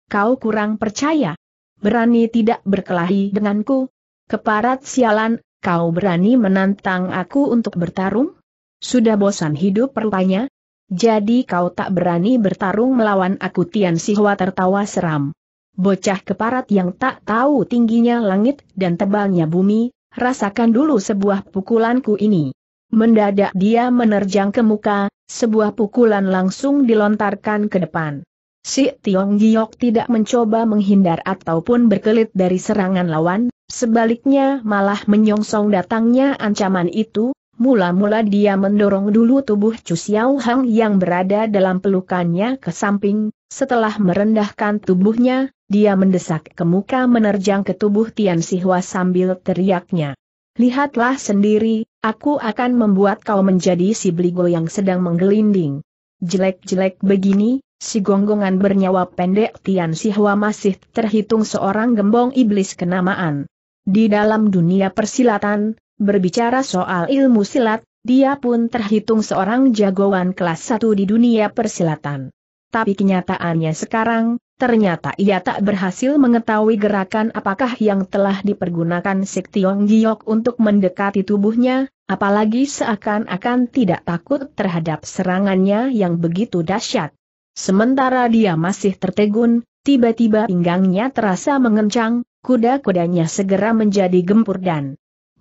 kau kurang percaya? Berani tidak berkelahi denganku? Keparat sialan, kau berani menantang aku untuk bertarung? Sudah bosan hidup rupanya? Jadi kau tak berani bertarung melawan aku Tian Sihwa tertawa seram. Bocah keparat yang tak tahu tingginya langit dan tebalnya bumi, rasakan dulu sebuah pukulanku ini. Mendadak dia menerjang ke muka, sebuah pukulan langsung dilontarkan ke depan. Si Tiong Giok tidak mencoba menghindar ataupun berkelit dari serangan lawan, sebaliknya malah menyongsong datangnya ancaman itu, mula-mula dia mendorong dulu tubuh Chu Xiao Hang yang berada dalam pelukannya ke samping, setelah merendahkan tubuhnya, dia mendesak ke muka menerjang ke tubuh Tian Sihwa sambil teriaknya. Lihatlah sendiri, aku akan membuat kau menjadi si beligo yang sedang menggelinding. Jelek-jelek begini, si gonggongan bernyawa pendek Tian Sihwa masih terhitung seorang gembong iblis kenamaan. Di dalam dunia persilatan, berbicara soal ilmu silat, dia pun terhitung seorang jagoan kelas satu di dunia persilatan tapi kenyataannya sekarang, ternyata ia tak berhasil mengetahui gerakan apakah yang telah dipergunakan Sekti Giok untuk mendekati tubuhnya, apalagi seakan-akan tidak takut terhadap serangannya yang begitu dahsyat. Sementara dia masih tertegun, tiba-tiba pinggangnya terasa mengencang, kuda-kudanya segera menjadi gempur dan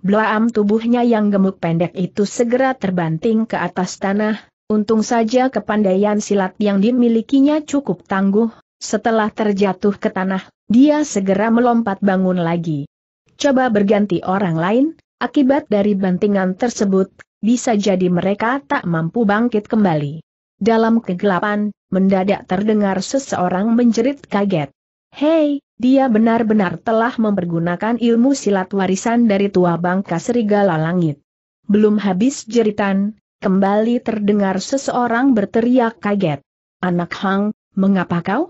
Blaam tubuhnya yang gemuk pendek itu segera terbanting ke atas tanah, Untung saja kepandaian silat yang dimilikinya cukup tangguh, setelah terjatuh ke tanah, dia segera melompat bangun lagi. Coba berganti orang lain, akibat dari bantingan tersebut, bisa jadi mereka tak mampu bangkit kembali. Dalam kegelapan, mendadak terdengar seseorang menjerit kaget. Hei, dia benar-benar telah mempergunakan ilmu silat warisan dari tua bangka serigala langit. Belum habis jeritan, Kembali terdengar seseorang berteriak kaget. Anak Hang, mengapa kau?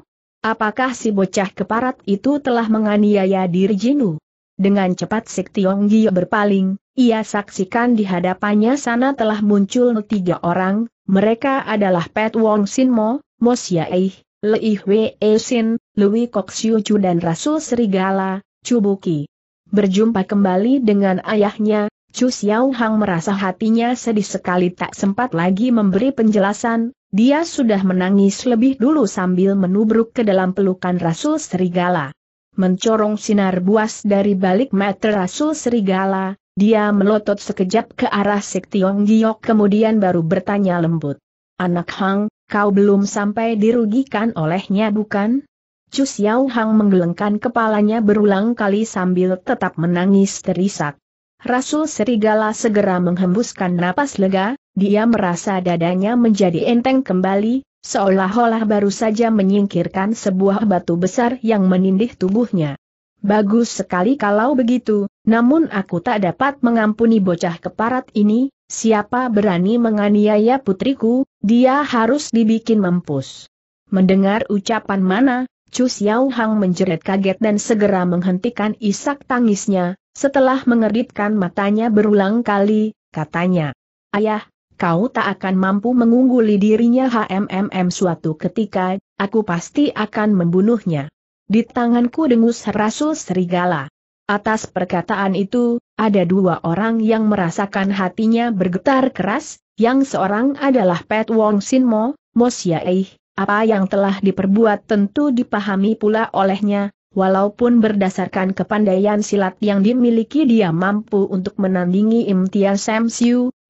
Apakah si bocah keparat itu telah menganiaya diri Jinu? Dengan cepat Sik Tiong Gio berpaling, ia saksikan di hadapannya sana telah muncul tiga orang, mereka adalah Pet Wong Sin Mo, Mo Siaih, Lei Hwe E Sin, Lui Kok Siu Chu dan Rasul Serigala, Cubuki. Berjumpa kembali dengan ayahnya, Chu Xiao Hang merasa hatinya sedih sekali tak sempat lagi memberi penjelasan, dia sudah menangis lebih dulu sambil menubruk ke dalam pelukan Rasul Serigala. Mencorong sinar buas dari balik mata Rasul Serigala, dia melotot sekejap ke arah Sik Tiong Giok kemudian baru bertanya lembut. Anak Hang, kau belum sampai dirugikan olehnya bukan? Chu Xiao Hang menggelengkan kepalanya berulang kali sambil tetap menangis terisak. Rasul Serigala segera menghembuskan napas lega, dia merasa dadanya menjadi enteng kembali, seolah-olah baru saja menyingkirkan sebuah batu besar yang menindih tubuhnya. Bagus sekali kalau begitu, namun aku tak dapat mengampuni bocah keparat ini, siapa berani menganiaya putriku, dia harus dibikin mampus. Mendengar ucapan mana, Chu Xiaohang Hang menjerit kaget dan segera menghentikan isak tangisnya, setelah mengeritkan matanya berulang kali, katanya, Ayah, kau tak akan mampu mengungguli dirinya HMMM suatu ketika, aku pasti akan membunuhnya. Di tanganku dengus Rasul Serigala. Atas perkataan itu, ada dua orang yang merasakan hatinya bergetar keras, yang seorang adalah Pet Wong Sin Mo, Mo. Yaih, apa yang telah diperbuat tentu dipahami pula olehnya, Walaupun berdasarkan kepandaian silat yang dimiliki dia mampu untuk menandingi Imtia Sam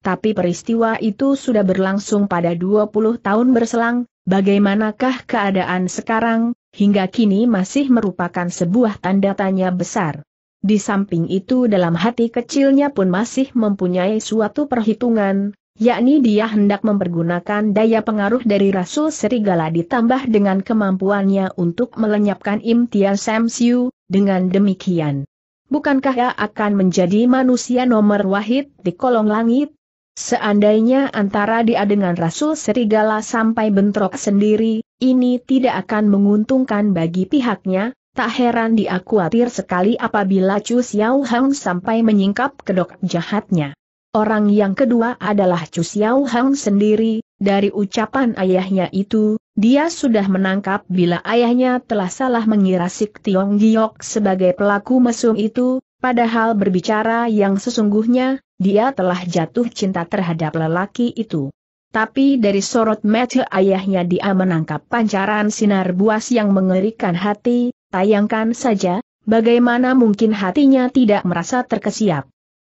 tapi peristiwa itu sudah berlangsung pada 20 tahun berselang, bagaimanakah keadaan sekarang, hingga kini masih merupakan sebuah tanda tanya besar. Di samping itu dalam hati kecilnya pun masih mempunyai suatu perhitungan, yakni dia hendak mempergunakan daya pengaruh dari Rasul Serigala ditambah dengan kemampuannya untuk melenyapkan Imtiaz Samsiu, dengan demikian. Bukankah ia akan menjadi manusia nomor wahid di kolong langit? Seandainya antara dia dengan Rasul Serigala sampai bentrok sendiri, ini tidak akan menguntungkan bagi pihaknya, tak heran dia khawatir sekali apabila Chu Xiao sampai menyingkap kedok jahatnya. Orang yang kedua adalah Chu Xiao Hang sendiri, dari ucapan ayahnya itu, dia sudah menangkap bila ayahnya telah salah mengira Sik Tiong Giok sebagai pelaku mesum itu, padahal berbicara yang sesungguhnya, dia telah jatuh cinta terhadap lelaki itu. Tapi dari sorot mata ayahnya dia menangkap pancaran sinar buas yang mengerikan hati, tayangkan saja, bagaimana mungkin hatinya tidak merasa terkesiap.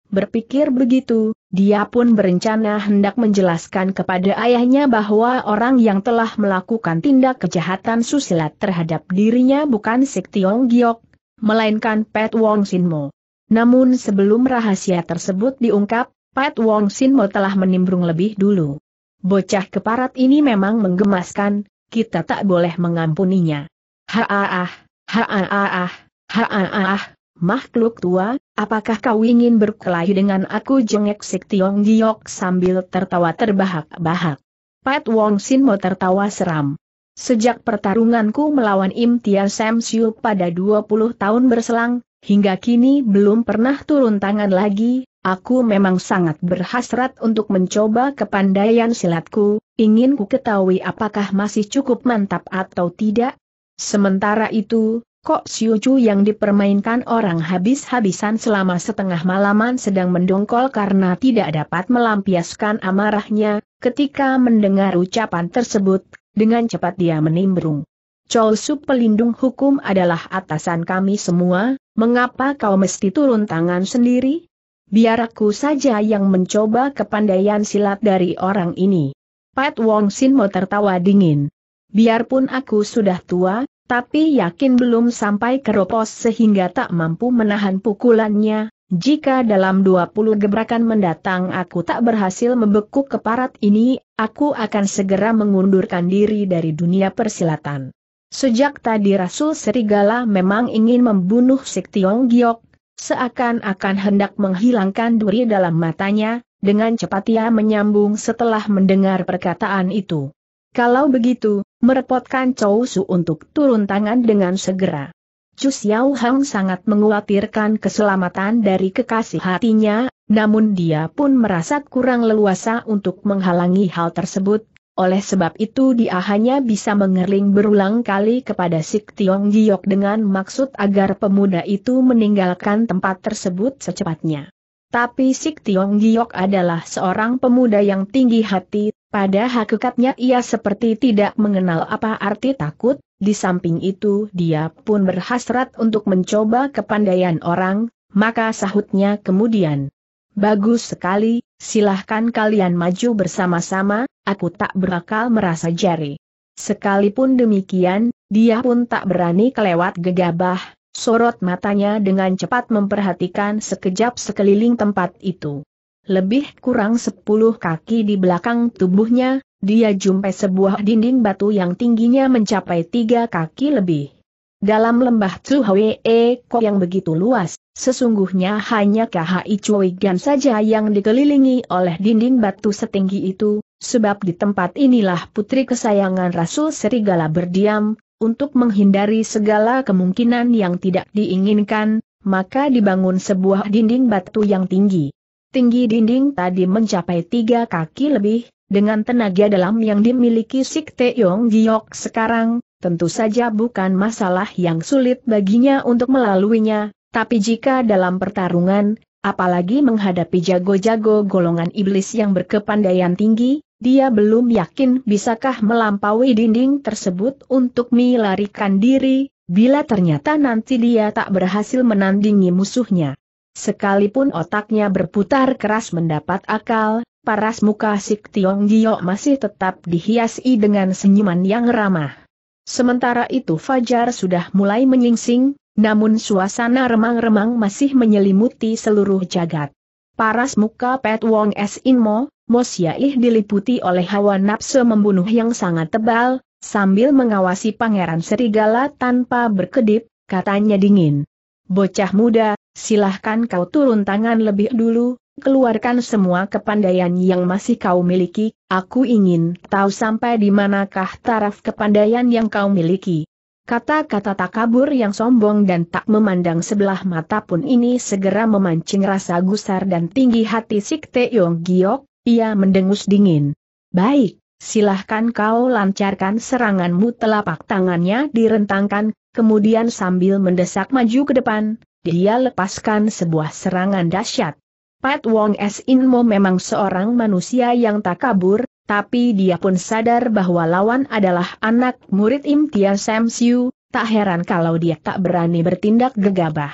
Berpikir begitu, dia pun berencana hendak menjelaskan kepada ayahnya bahwa orang yang telah melakukan tindak kejahatan susila terhadap dirinya bukan Sik Tiong Giok, melainkan Pat Wong Sin Mo. Namun sebelum rahasia tersebut diungkap, Pat Wong Sin Mo telah menimbrung lebih dulu. Bocah keparat ini memang menggemaskan, kita tak boleh mengampuninya. Ha ah ah, ha ah ah, ha ah ah, makhluk tua, Apakah kau ingin berkelahi dengan aku jengek Sik Tiong Giok sambil tertawa terbahak-bahak? Pat Wong Sin Mo tertawa seram. Sejak pertarunganku melawan Im Tia Sam Siu pada 20 tahun berselang, hingga kini belum pernah turun tangan lagi, aku memang sangat berhasrat untuk mencoba kepandaian silatku, ingin ku ketahui apakah masih cukup mantap atau tidak. Sementara itu, Kok Siuju yang dipermainkan orang habis-habisan selama setengah malaman sedang mendongkol karena tidak dapat melampiaskan amarahnya, ketika mendengar ucapan tersebut, dengan cepat dia menimbrung. Chol Su pelindung hukum adalah atasan kami semua, mengapa kau mesti turun tangan sendiri? Biar aku saja yang mencoba kepandaian silat dari orang ini. Pat Wong Sin mau tertawa dingin. Biarpun aku sudah tua, tapi yakin belum sampai keropos sehingga tak mampu menahan pukulannya, jika dalam 20 gebrakan mendatang aku tak berhasil membekuk keparat ini, aku akan segera mengundurkan diri dari dunia persilatan. Sejak tadi Rasul Serigala memang ingin membunuh Siktiong Giok, seakan-akan hendak menghilangkan duri dalam matanya, dengan cepat ia menyambung setelah mendengar perkataan itu. Kalau begitu, merepotkan Chou Su untuk turun tangan dengan segera. Chu Xiao Hang sangat mengkhawatirkan keselamatan dari kekasih hatinya, namun dia pun merasa kurang leluasa untuk menghalangi hal tersebut. Oleh sebab itu dia hanya bisa mengerling berulang kali kepada Sik Tiong Giok dengan maksud agar pemuda itu meninggalkan tempat tersebut secepatnya. Tapi Sik Tiong Giok adalah seorang pemuda yang tinggi hati, pada hakikatnya ia seperti tidak mengenal apa arti takut, di samping itu dia pun berhasrat untuk mencoba kepandaian orang, maka sahutnya kemudian. Bagus sekali, silahkan kalian maju bersama-sama, aku tak berakal merasa jari. Sekalipun demikian, dia pun tak berani kelewat gegabah, sorot matanya dengan cepat memperhatikan sekejap sekeliling tempat itu lebih kurang 10 kaki di belakang tubuhnya, dia jumpai sebuah dinding batu yang tingginya mencapai tiga kaki lebih. Dalam lembah Tsuhwee kok yang begitu luas, sesungguhnya hanya KHI Cuigan saja yang dikelilingi oleh dinding batu setinggi itu, sebab di tempat inilah putri kesayangan Rasul Serigala berdiam, untuk menghindari segala kemungkinan yang tidak diinginkan, maka dibangun sebuah dinding batu yang tinggi. Tinggi dinding tadi mencapai tiga kaki lebih, dengan tenaga dalam yang dimiliki Sik Yong Giok sekarang, tentu saja bukan masalah yang sulit baginya untuk melaluinya, tapi jika dalam pertarungan, apalagi menghadapi jago-jago golongan iblis yang berkepandaian tinggi, dia belum yakin bisakah melampaui dinding tersebut untuk melarikan diri, bila ternyata nanti dia tak berhasil menandingi musuhnya. Sekalipun otaknya berputar keras mendapat akal, paras muka Sik Tiong Gio masih tetap dihiasi dengan senyuman yang ramah. Sementara itu Fajar sudah mulai menyingsing, namun suasana remang-remang masih menyelimuti seluruh jagat. Paras muka Pet Wong S. Mo, Siaih diliputi oleh hawa nafsu membunuh yang sangat tebal, sambil mengawasi pangeran serigala tanpa berkedip, katanya dingin. Bocah muda, silahkan kau turun tangan lebih dulu, keluarkan semua kepandaian yang masih kau miliki, aku ingin tahu sampai di manakah taraf kepandaian yang kau miliki. Kata-kata takabur yang sombong dan tak memandang sebelah mata pun ini segera memancing rasa gusar dan tinggi hati sikte Yong Giok, ia mendengus dingin. Baik, silahkan kau lancarkan seranganmu telapak tangannya direntangkan, kemudian sambil mendesak maju ke depan, dia lepaskan sebuah serangan dahsyat. Pat Wong S. Inmo memang seorang manusia yang tak kabur, tapi dia pun sadar bahwa lawan adalah anak murid Tia Sam Siu, tak heran kalau dia tak berani bertindak gegabah.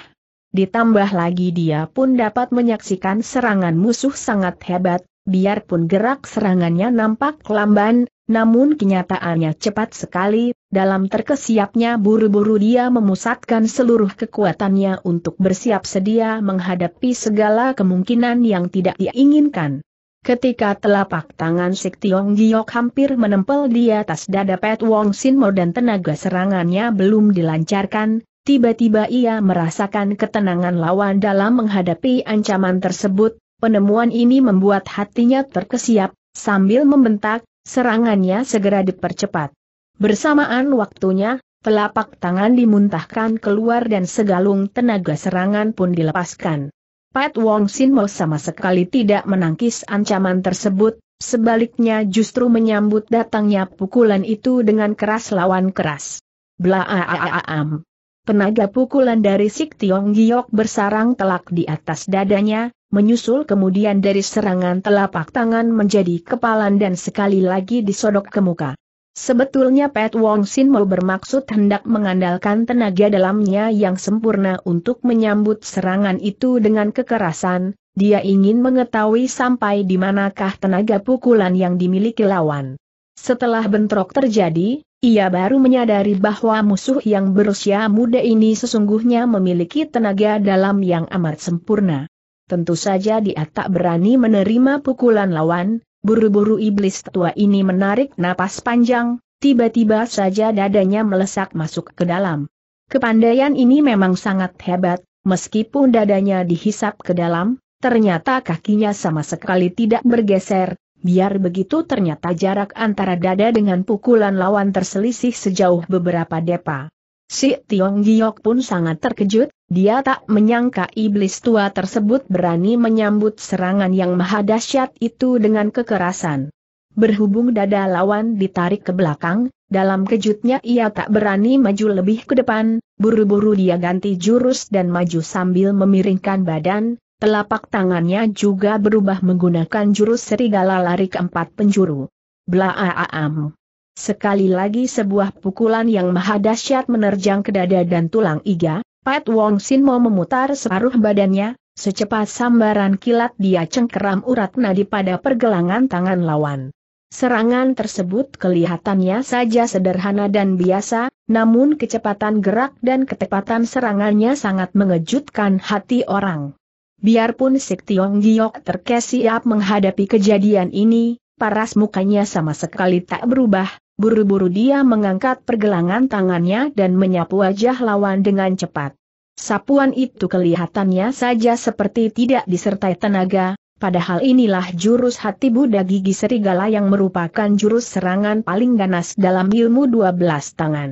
Ditambah lagi dia pun dapat menyaksikan serangan musuh sangat hebat, biarpun gerak serangannya nampak lamban, namun kenyataannya cepat sekali, dalam terkesiapnya buru-buru dia memusatkan seluruh kekuatannya untuk bersiap sedia menghadapi segala kemungkinan yang tidak diinginkan. Ketika telapak tangan Sik Tiong Giok hampir menempel di atas dada Pet Wong Sinmo dan tenaga serangannya belum dilancarkan, tiba-tiba ia merasakan ketenangan lawan dalam menghadapi ancaman tersebut, penemuan ini membuat hatinya terkesiap, sambil membentak, Serangannya segera dipercepat. Bersamaan waktunya, telapak tangan dimuntahkan keluar dan segalung tenaga serangan pun dilepaskan. Pat Wong Sin Mo sama sekali tidak menangkis ancaman tersebut, sebaliknya justru menyambut datangnya pukulan itu dengan keras lawan keras. Blaaaaam. Tenaga pukulan dari Sik Tiong Giok bersarang telak di atas dadanya, menyusul kemudian dari serangan telapak tangan menjadi kepalan dan sekali lagi disodok ke muka. Sebetulnya Pat Wong Sin mau bermaksud hendak mengandalkan tenaga dalamnya yang sempurna untuk menyambut serangan itu dengan kekerasan, dia ingin mengetahui sampai di manakah tenaga pukulan yang dimiliki lawan. Setelah bentrok terjadi, ia baru menyadari bahwa musuh yang berusia muda ini sesungguhnya memiliki tenaga dalam yang amat sempurna. Tentu saja dia tak berani menerima pukulan lawan, buru-buru iblis tua ini menarik napas panjang, tiba-tiba saja dadanya melesak masuk ke dalam. Kepandaian ini memang sangat hebat, meskipun dadanya dihisap ke dalam, ternyata kakinya sama sekali tidak bergeser, Biar begitu ternyata jarak antara dada dengan pukulan lawan terselisih sejauh beberapa depa. Si Tiong Giok pun sangat terkejut, dia tak menyangka iblis tua tersebut berani menyambut serangan yang maha dahsyat itu dengan kekerasan. Berhubung dada lawan ditarik ke belakang, dalam kejutnya ia tak berani maju lebih ke depan, buru-buru dia ganti jurus dan maju sambil memiringkan badan, telapak tangannya juga berubah menggunakan jurus serigala lari ke empat penjuru. Blaaam. Sekali lagi sebuah pukulan yang maha dahsyat menerjang ke dada dan tulang iga, Pat Wong Sin mau memutar separuh badannya, secepat sambaran kilat dia cengkeram urat nadi pada pergelangan tangan lawan. Serangan tersebut kelihatannya saja sederhana dan biasa, namun kecepatan gerak dan ketepatan serangannya sangat mengejutkan hati orang. Biarpun Sik Tiong Giok terkesiap menghadapi kejadian ini, paras mukanya sama sekali tak berubah, Buru-buru dia mengangkat pergelangan tangannya dan menyapu wajah lawan dengan cepat. Sapuan itu kelihatannya saja seperti tidak disertai tenaga, padahal inilah jurus hati Buddha gigi serigala yang merupakan jurus serangan paling ganas dalam ilmu 12 tangan.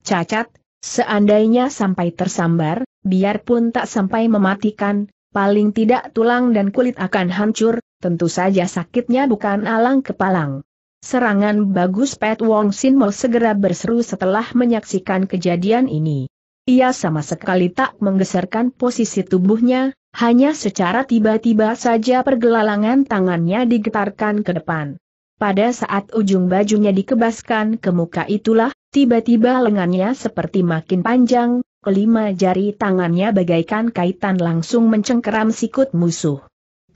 Cacat, seandainya sampai tersambar, biarpun tak sampai mematikan, paling tidak tulang dan kulit akan hancur, tentu saja sakitnya bukan alang kepalang. Serangan bagus Pat Wong Sin Mo segera berseru setelah menyaksikan kejadian ini. Ia sama sekali tak menggeserkan posisi tubuhnya, hanya secara tiba-tiba saja pergelalangan tangannya digetarkan ke depan. Pada saat ujung bajunya dikebaskan ke muka itulah, tiba-tiba lengannya seperti makin panjang, kelima jari tangannya bagaikan kaitan langsung mencengkeram sikut musuh.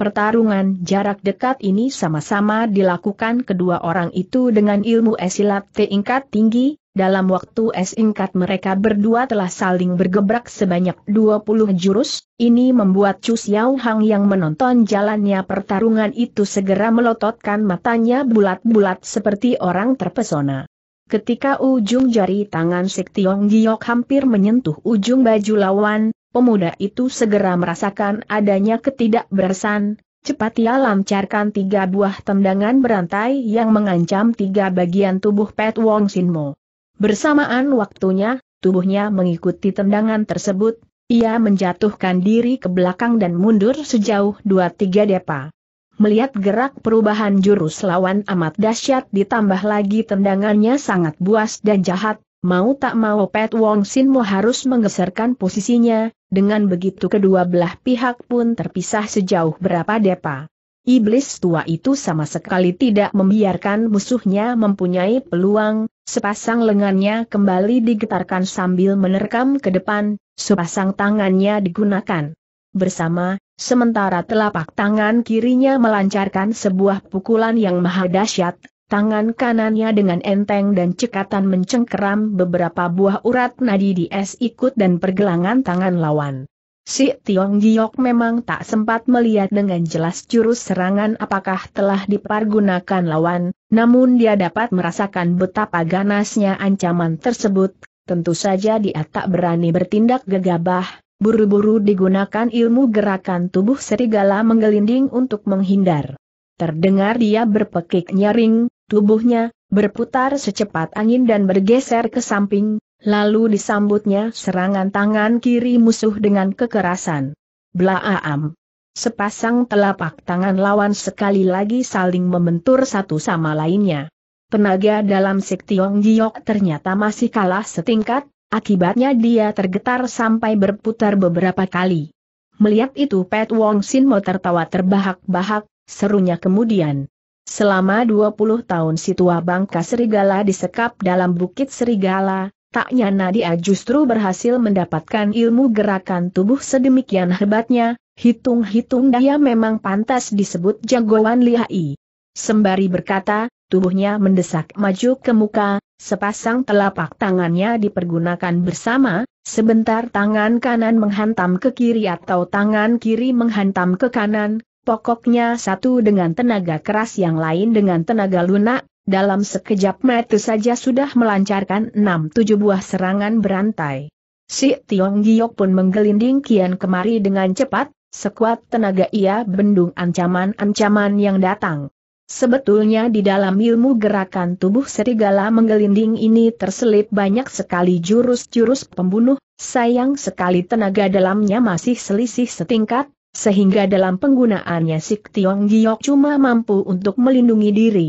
Pertarungan jarak dekat ini sama-sama dilakukan kedua orang itu dengan ilmu esilat tingkat tinggi, dalam waktu s-ingkat mereka berdua telah saling bergebrak sebanyak 20 jurus, ini membuat Chu Xiao Hang yang menonton jalannya pertarungan itu segera melototkan matanya bulat-bulat seperti orang terpesona. Ketika ujung jari tangan Sik Tiong Giok hampir menyentuh ujung baju lawan, pemuda itu segera merasakan adanya ketidakberesan, cepat ia lancarkan tiga buah tendangan berantai yang mengancam tiga bagian tubuh Pet Wong Sinmo. Bersamaan waktunya, tubuhnya mengikuti tendangan tersebut, ia menjatuhkan diri ke belakang dan mundur sejauh dua tiga depa. Melihat gerak perubahan jurus lawan amat dahsyat ditambah lagi tendangannya sangat buas dan jahat, mau tak mau Pet Wong Sinmo harus menggeserkan posisinya, dengan begitu kedua belah pihak pun terpisah sejauh berapa depa. Iblis tua itu sama sekali tidak membiarkan musuhnya mempunyai peluang, sepasang lengannya kembali digetarkan sambil menerkam ke depan, sepasang tangannya digunakan. Bersama, sementara telapak tangan kirinya melancarkan sebuah pukulan yang maha dahsyat, Tangan kanannya dengan enteng dan cekatan mencengkeram beberapa buah urat nadi di es ikut dan pergelangan tangan lawan. Si Tiong Giok memang tak sempat melihat dengan jelas jurus serangan apakah telah dipergunakan lawan, namun dia dapat merasakan betapa ganasnya ancaman tersebut, tentu saja dia tak berani bertindak gegabah, buru-buru digunakan ilmu gerakan tubuh serigala menggelinding untuk menghindar. Terdengar dia berpekik nyaring, tubuhnya, berputar secepat angin dan bergeser ke samping, lalu disambutnya serangan tangan kiri musuh dengan kekerasan. Blaaam! Sepasang telapak tangan lawan sekali lagi saling membentur satu sama lainnya. Tenaga dalam Siktiong Giok ternyata masih kalah setingkat, akibatnya dia tergetar sampai berputar beberapa kali. Melihat itu Pet Wong Sin mau tertawa terbahak-bahak, serunya kemudian. Selama 20 tahun si tua bangka serigala disekap dalam bukit serigala, taknya Nadia justru berhasil mendapatkan ilmu gerakan tubuh sedemikian hebatnya, hitung-hitung dia memang pantas disebut jagoan lihai. Sembari berkata, tubuhnya mendesak maju ke muka, sepasang telapak tangannya dipergunakan bersama, sebentar tangan kanan menghantam ke kiri atau tangan kiri menghantam ke kanan, Pokoknya satu dengan tenaga keras yang lain dengan tenaga lunak, dalam sekejap mata saja sudah melancarkan enam tujuh buah serangan berantai. Si Tiong Giok pun menggelinding kian kemari dengan cepat, sekuat tenaga ia bendung ancaman-ancaman yang datang. Sebetulnya di dalam ilmu gerakan tubuh serigala menggelinding ini terselip banyak sekali jurus-jurus pembunuh, sayang sekali tenaga dalamnya masih selisih setingkat, sehingga dalam penggunaannya Sik Tiong Giok cuma mampu untuk melindungi diri.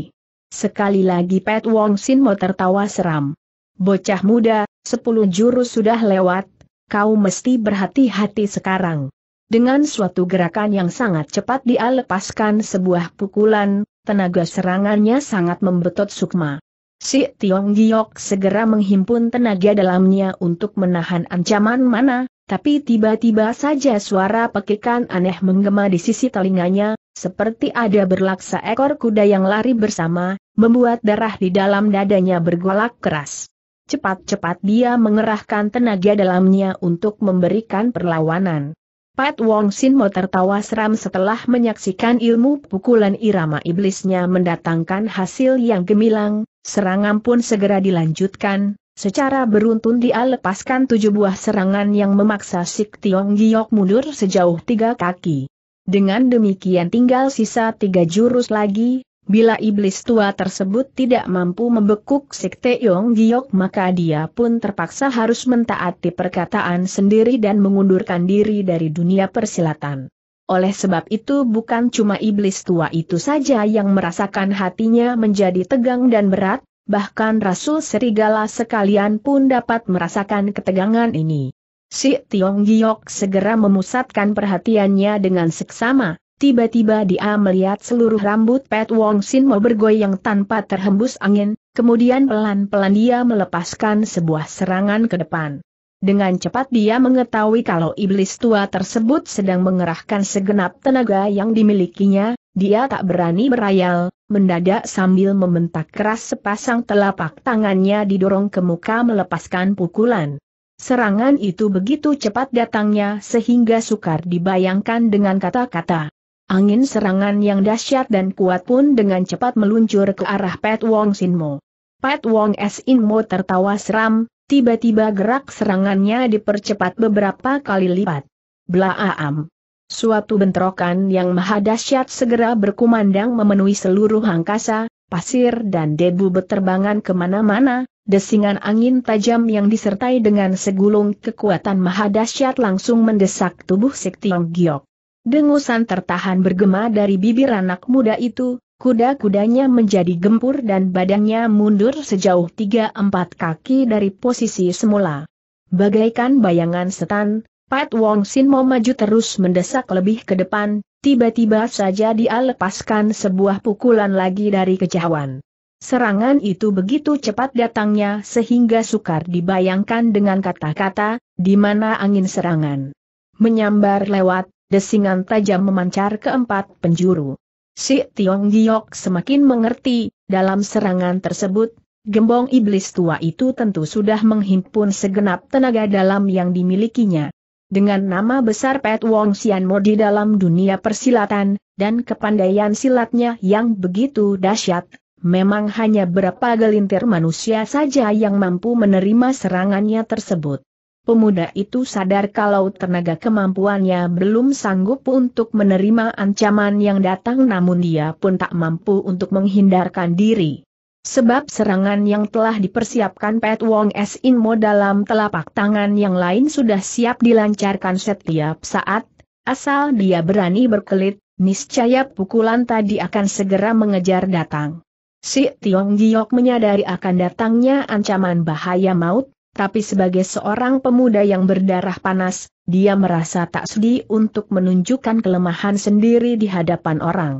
Sekali lagi Pet Wong Sin Mo tertawa seram. Bocah muda, sepuluh jurus sudah lewat, kau mesti berhati-hati sekarang. Dengan suatu gerakan yang sangat cepat dia lepaskan sebuah pukulan, tenaga serangannya sangat membetot sukma. Si Tiong Giok segera menghimpun tenaga dalamnya untuk menahan ancaman mana, tapi tiba-tiba saja suara pekikan aneh menggema di sisi telinganya, seperti ada berlaksa ekor kuda yang lari bersama, membuat darah di dalam dadanya bergolak keras. Cepat-cepat dia mengerahkan tenaga dalamnya untuk memberikan perlawanan. Pat Wong Sin Mo tertawa seram setelah menyaksikan ilmu pukulan irama iblisnya mendatangkan hasil yang gemilang, Serangan pun segera dilanjutkan, secara beruntun dia lepaskan tujuh buah serangan yang memaksa Sik Tiong Giok mundur sejauh tiga kaki. Dengan demikian tinggal sisa tiga jurus lagi, bila iblis tua tersebut tidak mampu membekuk Sik Tiong Giok maka dia pun terpaksa harus mentaati perkataan sendiri dan mengundurkan diri dari dunia persilatan. Oleh sebab itu bukan cuma iblis tua itu saja yang merasakan hatinya menjadi tegang dan berat, bahkan Rasul Serigala sekalian pun dapat merasakan ketegangan ini. Si Tiong Giok segera memusatkan perhatiannya dengan seksama, tiba-tiba dia melihat seluruh rambut Pet Wong Sin mau bergoyang tanpa terhembus angin, kemudian pelan-pelan dia melepaskan sebuah serangan ke depan. Dengan cepat dia mengetahui kalau iblis tua tersebut sedang mengerahkan segenap tenaga yang dimilikinya, dia tak berani berayal, mendadak sambil membentak keras sepasang telapak tangannya didorong ke muka melepaskan pukulan. Serangan itu begitu cepat datangnya sehingga sukar dibayangkan dengan kata-kata. Angin serangan yang dahsyat dan kuat pun dengan cepat meluncur ke arah Pat Wong Sinmo. Pat Wong S. Mo tertawa seram, Tiba-tiba gerak serangannya dipercepat beberapa kali lipat. Blaam. Suatu bentrokan yang maha dahsyat segera berkumandang memenuhi seluruh angkasa, pasir dan debu beterbangan kemana-mana, desingan angin tajam yang disertai dengan segulung kekuatan maha dahsyat langsung mendesak tubuh Tiong Giok. Dengusan tertahan bergema dari bibir anak muda itu, Kuda-kudanya menjadi gempur dan badannya mundur sejauh 3-4 kaki dari posisi semula. Bagaikan bayangan setan, Pat Wong Sin mau maju terus mendesak lebih ke depan, tiba-tiba saja dia lepaskan sebuah pukulan lagi dari kejauhan. Serangan itu begitu cepat datangnya sehingga sukar dibayangkan dengan kata-kata, di mana angin serangan menyambar lewat, desingan tajam memancar ke empat penjuru. Si Tiong Giok semakin mengerti, dalam serangan tersebut, gembong iblis tua itu tentu sudah menghimpun segenap tenaga dalam yang dimilikinya. Dengan nama besar Pet Wong Sian Mo di dalam dunia persilatan, dan kepandaian silatnya yang begitu dahsyat, memang hanya berapa gelintir manusia saja yang mampu menerima serangannya tersebut pemuda itu sadar kalau tenaga kemampuannya belum sanggup untuk menerima ancaman yang datang namun dia pun tak mampu untuk menghindarkan diri. Sebab serangan yang telah dipersiapkan Pet Wong S. Inmo dalam telapak tangan yang lain sudah siap dilancarkan setiap saat, asal dia berani berkelit, niscaya pukulan tadi akan segera mengejar datang. Si Tiong Giok menyadari akan datangnya ancaman bahaya maut, tapi sebagai seorang pemuda yang berdarah panas, dia merasa tak sedih untuk menunjukkan kelemahan sendiri di hadapan orang.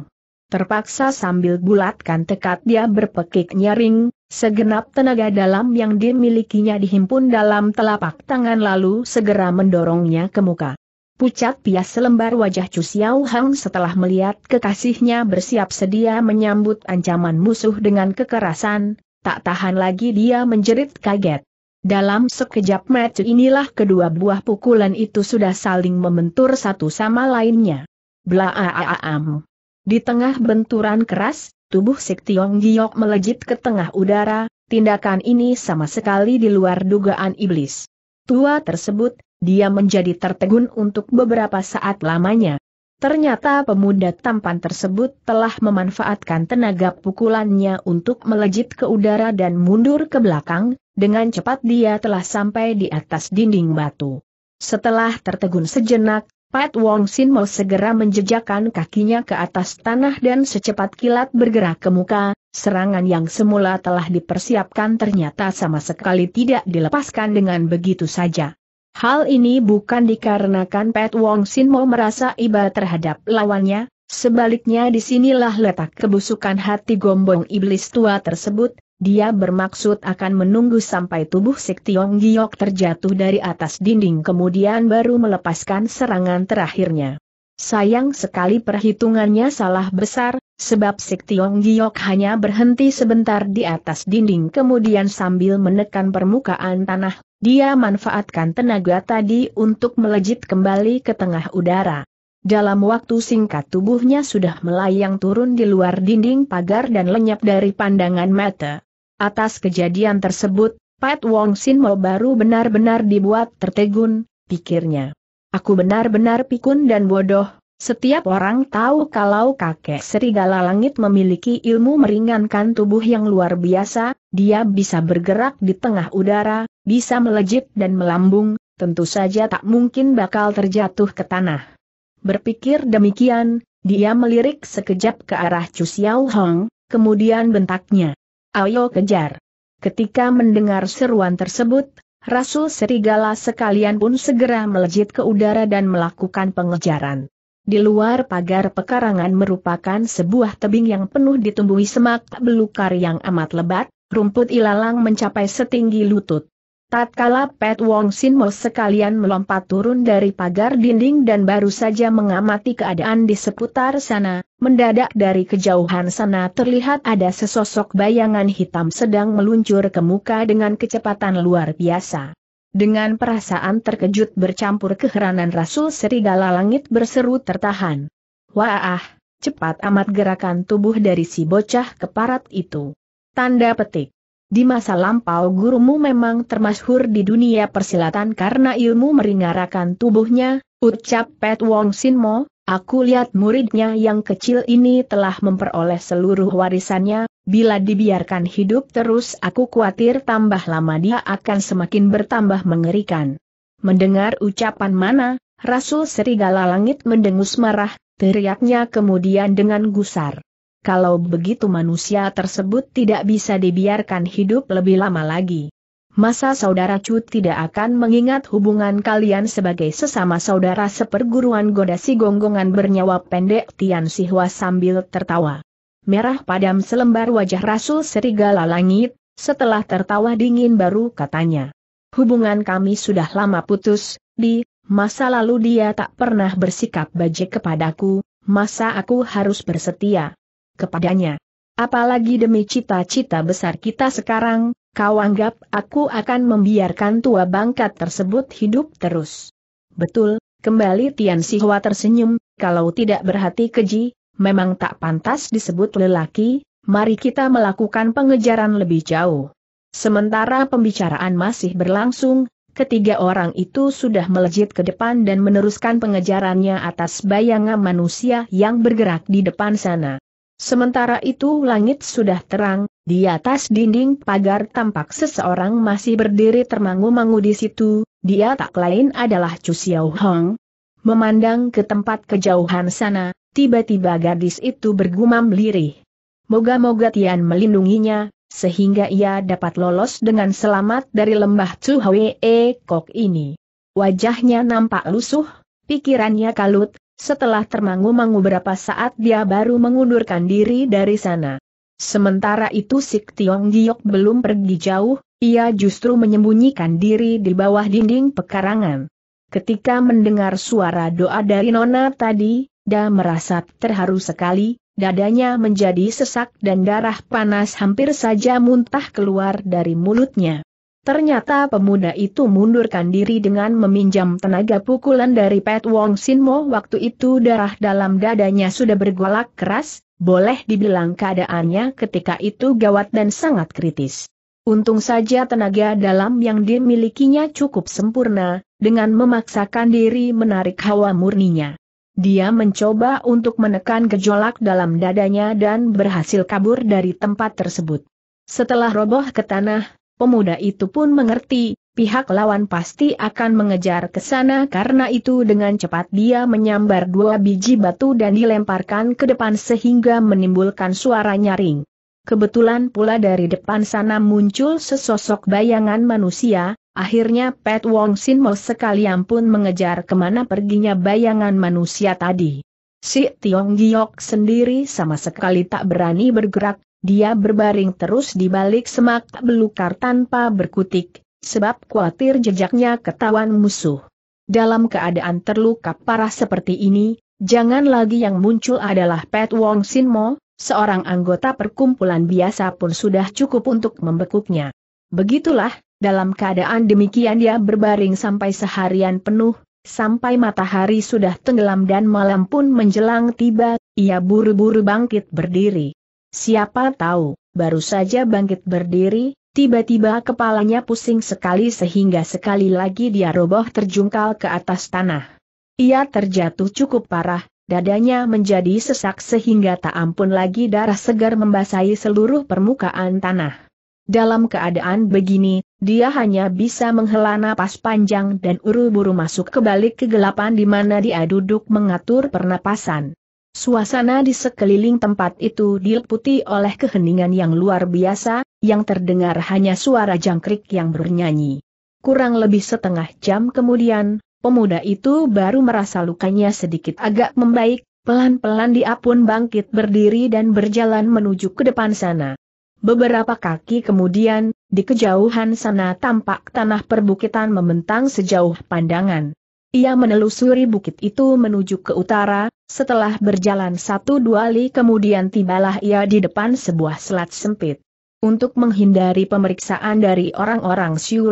Terpaksa sambil bulatkan tekad dia berpekik nyaring, segenap tenaga dalam yang dimilikinya dihimpun dalam telapak tangan lalu segera mendorongnya ke muka. Pucat pias selembar wajah Chu Xiao Hang setelah melihat kekasihnya bersiap sedia menyambut ancaman musuh dengan kekerasan, tak tahan lagi dia menjerit kaget. Dalam sekejap mata inilah kedua buah pukulan itu sudah saling membentur satu sama lainnya. Blaaam. Di tengah benturan keras, tubuh Sektiong Giok melejit ke tengah udara, tindakan ini sama sekali di luar dugaan iblis. Tua tersebut, dia menjadi tertegun untuk beberapa saat lamanya. Ternyata pemuda tampan tersebut telah memanfaatkan tenaga pukulannya untuk melejit ke udara dan mundur ke belakang, dengan cepat dia telah sampai di atas dinding batu. Setelah tertegun sejenak, Pat Wong Sin mau segera menjejakkan kakinya ke atas tanah dan secepat kilat bergerak ke muka, serangan yang semula telah dipersiapkan ternyata sama sekali tidak dilepaskan dengan begitu saja. Hal ini bukan dikarenakan Pet Wong Sin mau merasa iba terhadap lawannya, sebaliknya disinilah letak kebusukan hati gombong iblis tua tersebut, dia bermaksud akan menunggu sampai tubuh Sektiong Giok terjatuh dari atas dinding kemudian baru melepaskan serangan terakhirnya. Sayang sekali perhitungannya salah besar, sebab Sektiong Giok hanya berhenti sebentar di atas dinding kemudian sambil menekan permukaan tanah dia manfaatkan tenaga tadi untuk melejit kembali ke tengah udara. Dalam waktu singkat tubuhnya sudah melayang turun di luar dinding pagar dan lenyap dari pandangan mata. Atas kejadian tersebut, Pat Wong Sin Mo baru benar-benar dibuat tertegun, pikirnya. Aku benar-benar pikun dan bodoh, setiap orang tahu kalau kakek serigala langit memiliki ilmu meringankan tubuh yang luar biasa, dia bisa bergerak di tengah udara, bisa melejit dan melambung, tentu saja tak mungkin bakal terjatuh ke tanah. Berpikir demikian, dia melirik sekejap ke arah Chu Xiao Hong, kemudian bentaknya. Ayo kejar. Ketika mendengar seruan tersebut, Rasul Serigala sekalian pun segera melejit ke udara dan melakukan pengejaran. Di luar pagar pekarangan merupakan sebuah tebing yang penuh ditumbuhi semak belukar yang amat lebat, rumput ilalang mencapai setinggi lutut. Tatkala Pet Wong Sin Mo sekalian melompat turun dari pagar dinding dan baru saja mengamati keadaan di seputar sana, mendadak dari kejauhan sana terlihat ada sesosok bayangan hitam sedang meluncur ke muka dengan kecepatan luar biasa. Dengan perasaan terkejut bercampur keheranan Rasul Serigala Langit berseru tertahan. Wah, cepat amat gerakan tubuh dari si bocah keparat itu. Tanda petik. Di masa lampau gurumu memang termasyhur di dunia persilatan karena ilmu meringarakan tubuhnya, ucap Pet Wong Sin Mo. aku lihat muridnya yang kecil ini telah memperoleh seluruh warisannya, Bila dibiarkan hidup terus aku khawatir tambah lama dia akan semakin bertambah mengerikan. Mendengar ucapan mana, Rasul Serigala Langit mendengus marah, teriaknya kemudian dengan gusar. Kalau begitu manusia tersebut tidak bisa dibiarkan hidup lebih lama lagi. Masa saudara Chu tidak akan mengingat hubungan kalian sebagai sesama saudara seperguruan goda si gonggongan bernyawa pendek Tian Sihwa sambil tertawa merah padam selembar wajah Rasul Serigala Langit, setelah tertawa dingin baru katanya. Hubungan kami sudah lama putus, di masa lalu dia tak pernah bersikap bajik kepadaku, masa aku harus bersetia kepadanya. Apalagi demi cita-cita besar kita sekarang, kau anggap aku akan membiarkan tua bangkat tersebut hidup terus. Betul, kembali Tian Sihwa tersenyum, kalau tidak berhati keji, memang tak pantas disebut lelaki, mari kita melakukan pengejaran lebih jauh. Sementara pembicaraan masih berlangsung, ketiga orang itu sudah melejit ke depan dan meneruskan pengejarannya atas bayangan manusia yang bergerak di depan sana. Sementara itu langit sudah terang, di atas dinding pagar tampak seseorang masih berdiri termangu-mangu di situ, dia tak lain adalah Chu Xiao Hong. Memandang ke tempat kejauhan sana, Tiba-tiba gadis itu bergumam lirih. Moga-moga Tian melindunginya, sehingga ia dapat lolos dengan selamat dari lembah Chuhwe Kok ini. Wajahnya nampak lusuh, pikirannya kalut, setelah termangu-mangu beberapa saat dia baru mengundurkan diri dari sana. Sementara itu Sik Tiong Giok belum pergi jauh, ia justru menyembunyikan diri di bawah dinding pekarangan. Ketika mendengar suara doa dari Nona tadi, Da merasa terharu sekali, dadanya menjadi sesak dan darah panas hampir saja muntah keluar dari mulutnya. Ternyata pemuda itu mundurkan diri dengan meminjam tenaga pukulan dari Pet Wong Sinmo waktu itu darah dalam dadanya sudah bergolak keras, boleh dibilang keadaannya ketika itu gawat dan sangat kritis. Untung saja tenaga dalam yang dimilikinya cukup sempurna, dengan memaksakan diri menarik hawa murninya. Dia mencoba untuk menekan gejolak dalam dadanya dan berhasil kabur dari tempat tersebut. Setelah roboh ke tanah, pemuda itu pun mengerti, pihak lawan pasti akan mengejar ke sana karena itu dengan cepat dia menyambar dua biji batu dan dilemparkan ke depan sehingga menimbulkan suara nyaring. Kebetulan pula dari depan sana muncul sesosok bayangan manusia, Akhirnya Pet Wong Sin Mo sekalian pun mengejar kemana perginya bayangan manusia tadi. Si Tiong Giok sendiri sama sekali tak berani bergerak, dia berbaring terus di balik semak belukar tanpa berkutik, sebab khawatir jejaknya ketahuan musuh. Dalam keadaan terluka parah seperti ini, jangan lagi yang muncul adalah Pet Wong Sin Mo, seorang anggota perkumpulan biasa pun sudah cukup untuk membekuknya. Begitulah, dalam keadaan demikian dia berbaring sampai seharian penuh, sampai matahari sudah tenggelam dan malam pun menjelang tiba, ia buru-buru bangkit berdiri. Siapa tahu, baru saja bangkit berdiri, tiba-tiba kepalanya pusing sekali sehingga sekali lagi dia roboh terjungkal ke atas tanah. Ia terjatuh cukup parah, dadanya menjadi sesak sehingga tak ampun lagi darah segar membasahi seluruh permukaan tanah. Dalam keadaan begini, dia hanya bisa menghela napas panjang dan uru-buru masuk ke balik kegelapan di mana dia duduk mengatur pernapasan. Suasana di sekeliling tempat itu diliputi oleh keheningan yang luar biasa, yang terdengar hanya suara jangkrik yang bernyanyi. Kurang lebih setengah jam kemudian, pemuda itu baru merasa lukanya sedikit agak membaik, pelan-pelan dia pun bangkit berdiri dan berjalan menuju ke depan sana. Beberapa kaki kemudian, di kejauhan sana tampak tanah perbukitan membentang sejauh pandangan. Ia menelusuri bukit itu menuju ke utara, setelah berjalan satu dua li kemudian tibalah ia di depan sebuah selat sempit. Untuk menghindari pemeriksaan dari orang-orang Siu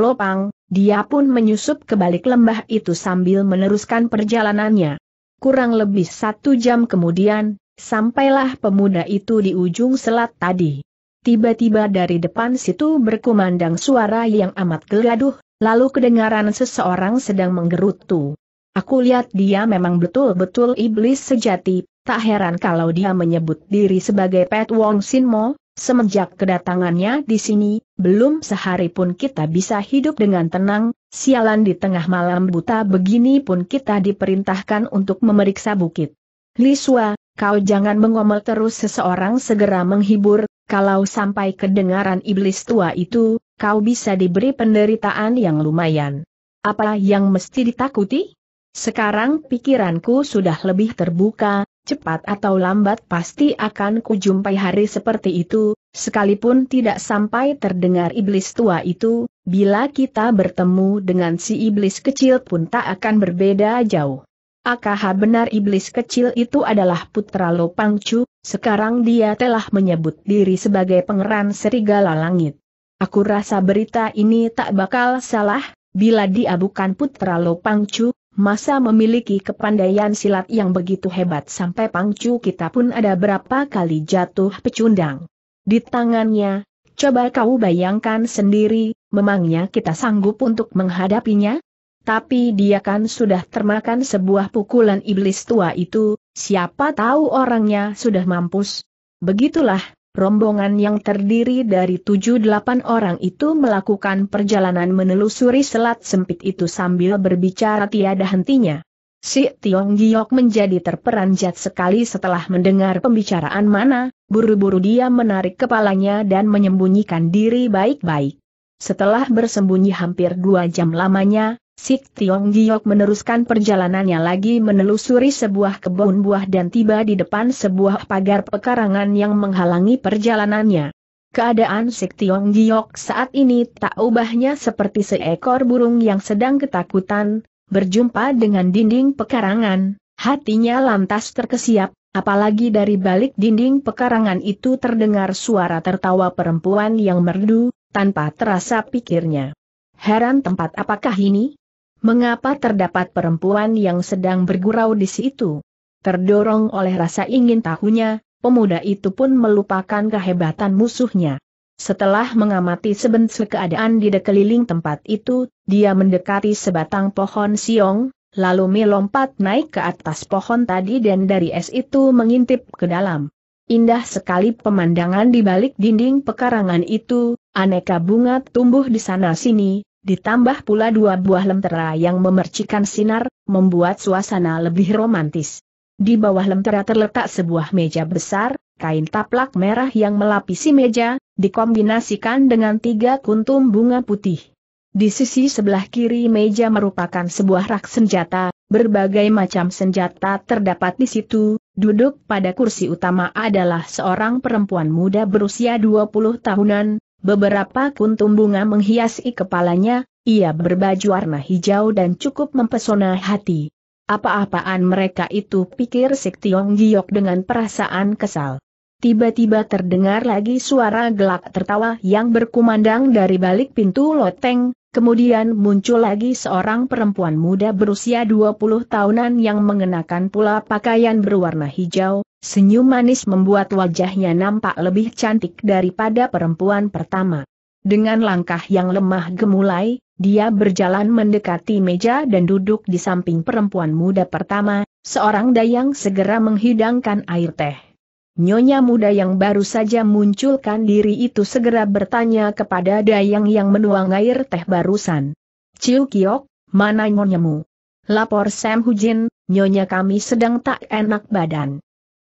dia pun menyusup ke balik lembah itu sambil meneruskan perjalanannya. Kurang lebih satu jam kemudian, sampailah pemuda itu di ujung selat tadi. Tiba-tiba dari depan situ berkumandang suara yang amat geladuh, lalu kedengaran seseorang sedang menggerutu. Aku lihat dia memang betul-betul iblis sejati, tak heran kalau dia menyebut diri sebagai Pet Wong Sin Mo. semenjak kedatangannya di sini, belum sehari pun kita bisa hidup dengan tenang, sialan di tengah malam buta begini pun kita diperintahkan untuk memeriksa bukit. Liswa, kau jangan mengomel terus seseorang segera menghibur, kalau sampai kedengaran iblis tua itu, kau bisa diberi penderitaan yang lumayan. Apa yang mesti ditakuti? Sekarang pikiranku sudah lebih terbuka, cepat atau lambat pasti akan kujumpai hari seperti itu, sekalipun tidak sampai terdengar iblis tua itu, bila kita bertemu dengan si iblis kecil pun tak akan berbeda jauh. Akaha benar iblis kecil itu adalah putra Lopangcu, sekarang dia telah menyebut diri sebagai pengeran serigala langit. Aku rasa berita ini tak bakal salah, bila dia bukan putra Lopangcu, masa memiliki kepandaian silat yang begitu hebat sampai Pangcu kita pun ada berapa kali jatuh pecundang. Di tangannya, coba kau bayangkan sendiri, memangnya kita sanggup untuk menghadapinya? Tapi dia kan sudah termakan sebuah pukulan iblis tua itu, siapa tahu orangnya sudah mampus. Begitulah, rombongan yang terdiri dari tujuh delapan orang itu melakukan perjalanan menelusuri selat sempit itu sambil berbicara tiada hentinya. Si Tiong Giok menjadi terperanjat sekali setelah mendengar pembicaraan mana, buru-buru dia menarik kepalanya dan menyembunyikan diri baik-baik. Setelah bersembunyi hampir dua jam lamanya, Sik Tiong Giok meneruskan perjalanannya lagi menelusuri sebuah kebun buah dan tiba di depan sebuah pagar pekarangan yang menghalangi perjalanannya. Keadaan Sik Tiong Giok saat ini tak ubahnya seperti seekor burung yang sedang ketakutan, berjumpa dengan dinding pekarangan, hatinya lantas terkesiap, apalagi dari balik dinding pekarangan itu terdengar suara tertawa perempuan yang merdu, tanpa terasa pikirnya. Heran tempat apakah ini? Mengapa terdapat perempuan yang sedang bergurau di situ? Terdorong oleh rasa ingin tahunya, pemuda itu pun melupakan kehebatan musuhnya. Setelah mengamati sebentar keadaan di dekeliling tempat itu, dia mendekati sebatang pohon siong, lalu melompat naik ke atas pohon tadi dan dari es itu mengintip ke dalam. Indah sekali pemandangan di balik dinding pekarangan itu, aneka bunga tumbuh di sana-sini, Ditambah pula dua buah lentera yang memercikan sinar, membuat suasana lebih romantis. Di bawah lentera terletak sebuah meja besar, kain taplak merah yang melapisi meja, dikombinasikan dengan tiga kuntum bunga putih. Di sisi sebelah kiri meja merupakan sebuah rak senjata, berbagai macam senjata terdapat di situ, duduk pada kursi utama adalah seorang perempuan muda berusia 20 tahunan, Beberapa kuntum bunga menghiasi kepalanya, ia berbaju warna hijau dan cukup mempesona hati. Apa-apaan mereka itu pikir Sik Tiong Giok dengan perasaan kesal. Tiba-tiba terdengar lagi suara gelak tertawa yang berkumandang dari balik pintu loteng, kemudian muncul lagi seorang perempuan muda berusia 20 tahunan yang mengenakan pula pakaian berwarna hijau, Senyum manis membuat wajahnya nampak lebih cantik daripada perempuan pertama. Dengan langkah yang lemah gemulai, dia berjalan mendekati meja dan duduk di samping perempuan muda pertama, seorang dayang segera menghidangkan air teh. Nyonya muda yang baru saja munculkan diri itu segera bertanya kepada Dayang yang menuang air teh barusan. Ciu Kiok, mana nyonyamu? Lapor Sam Hujin, nyonya kami sedang tak enak badan.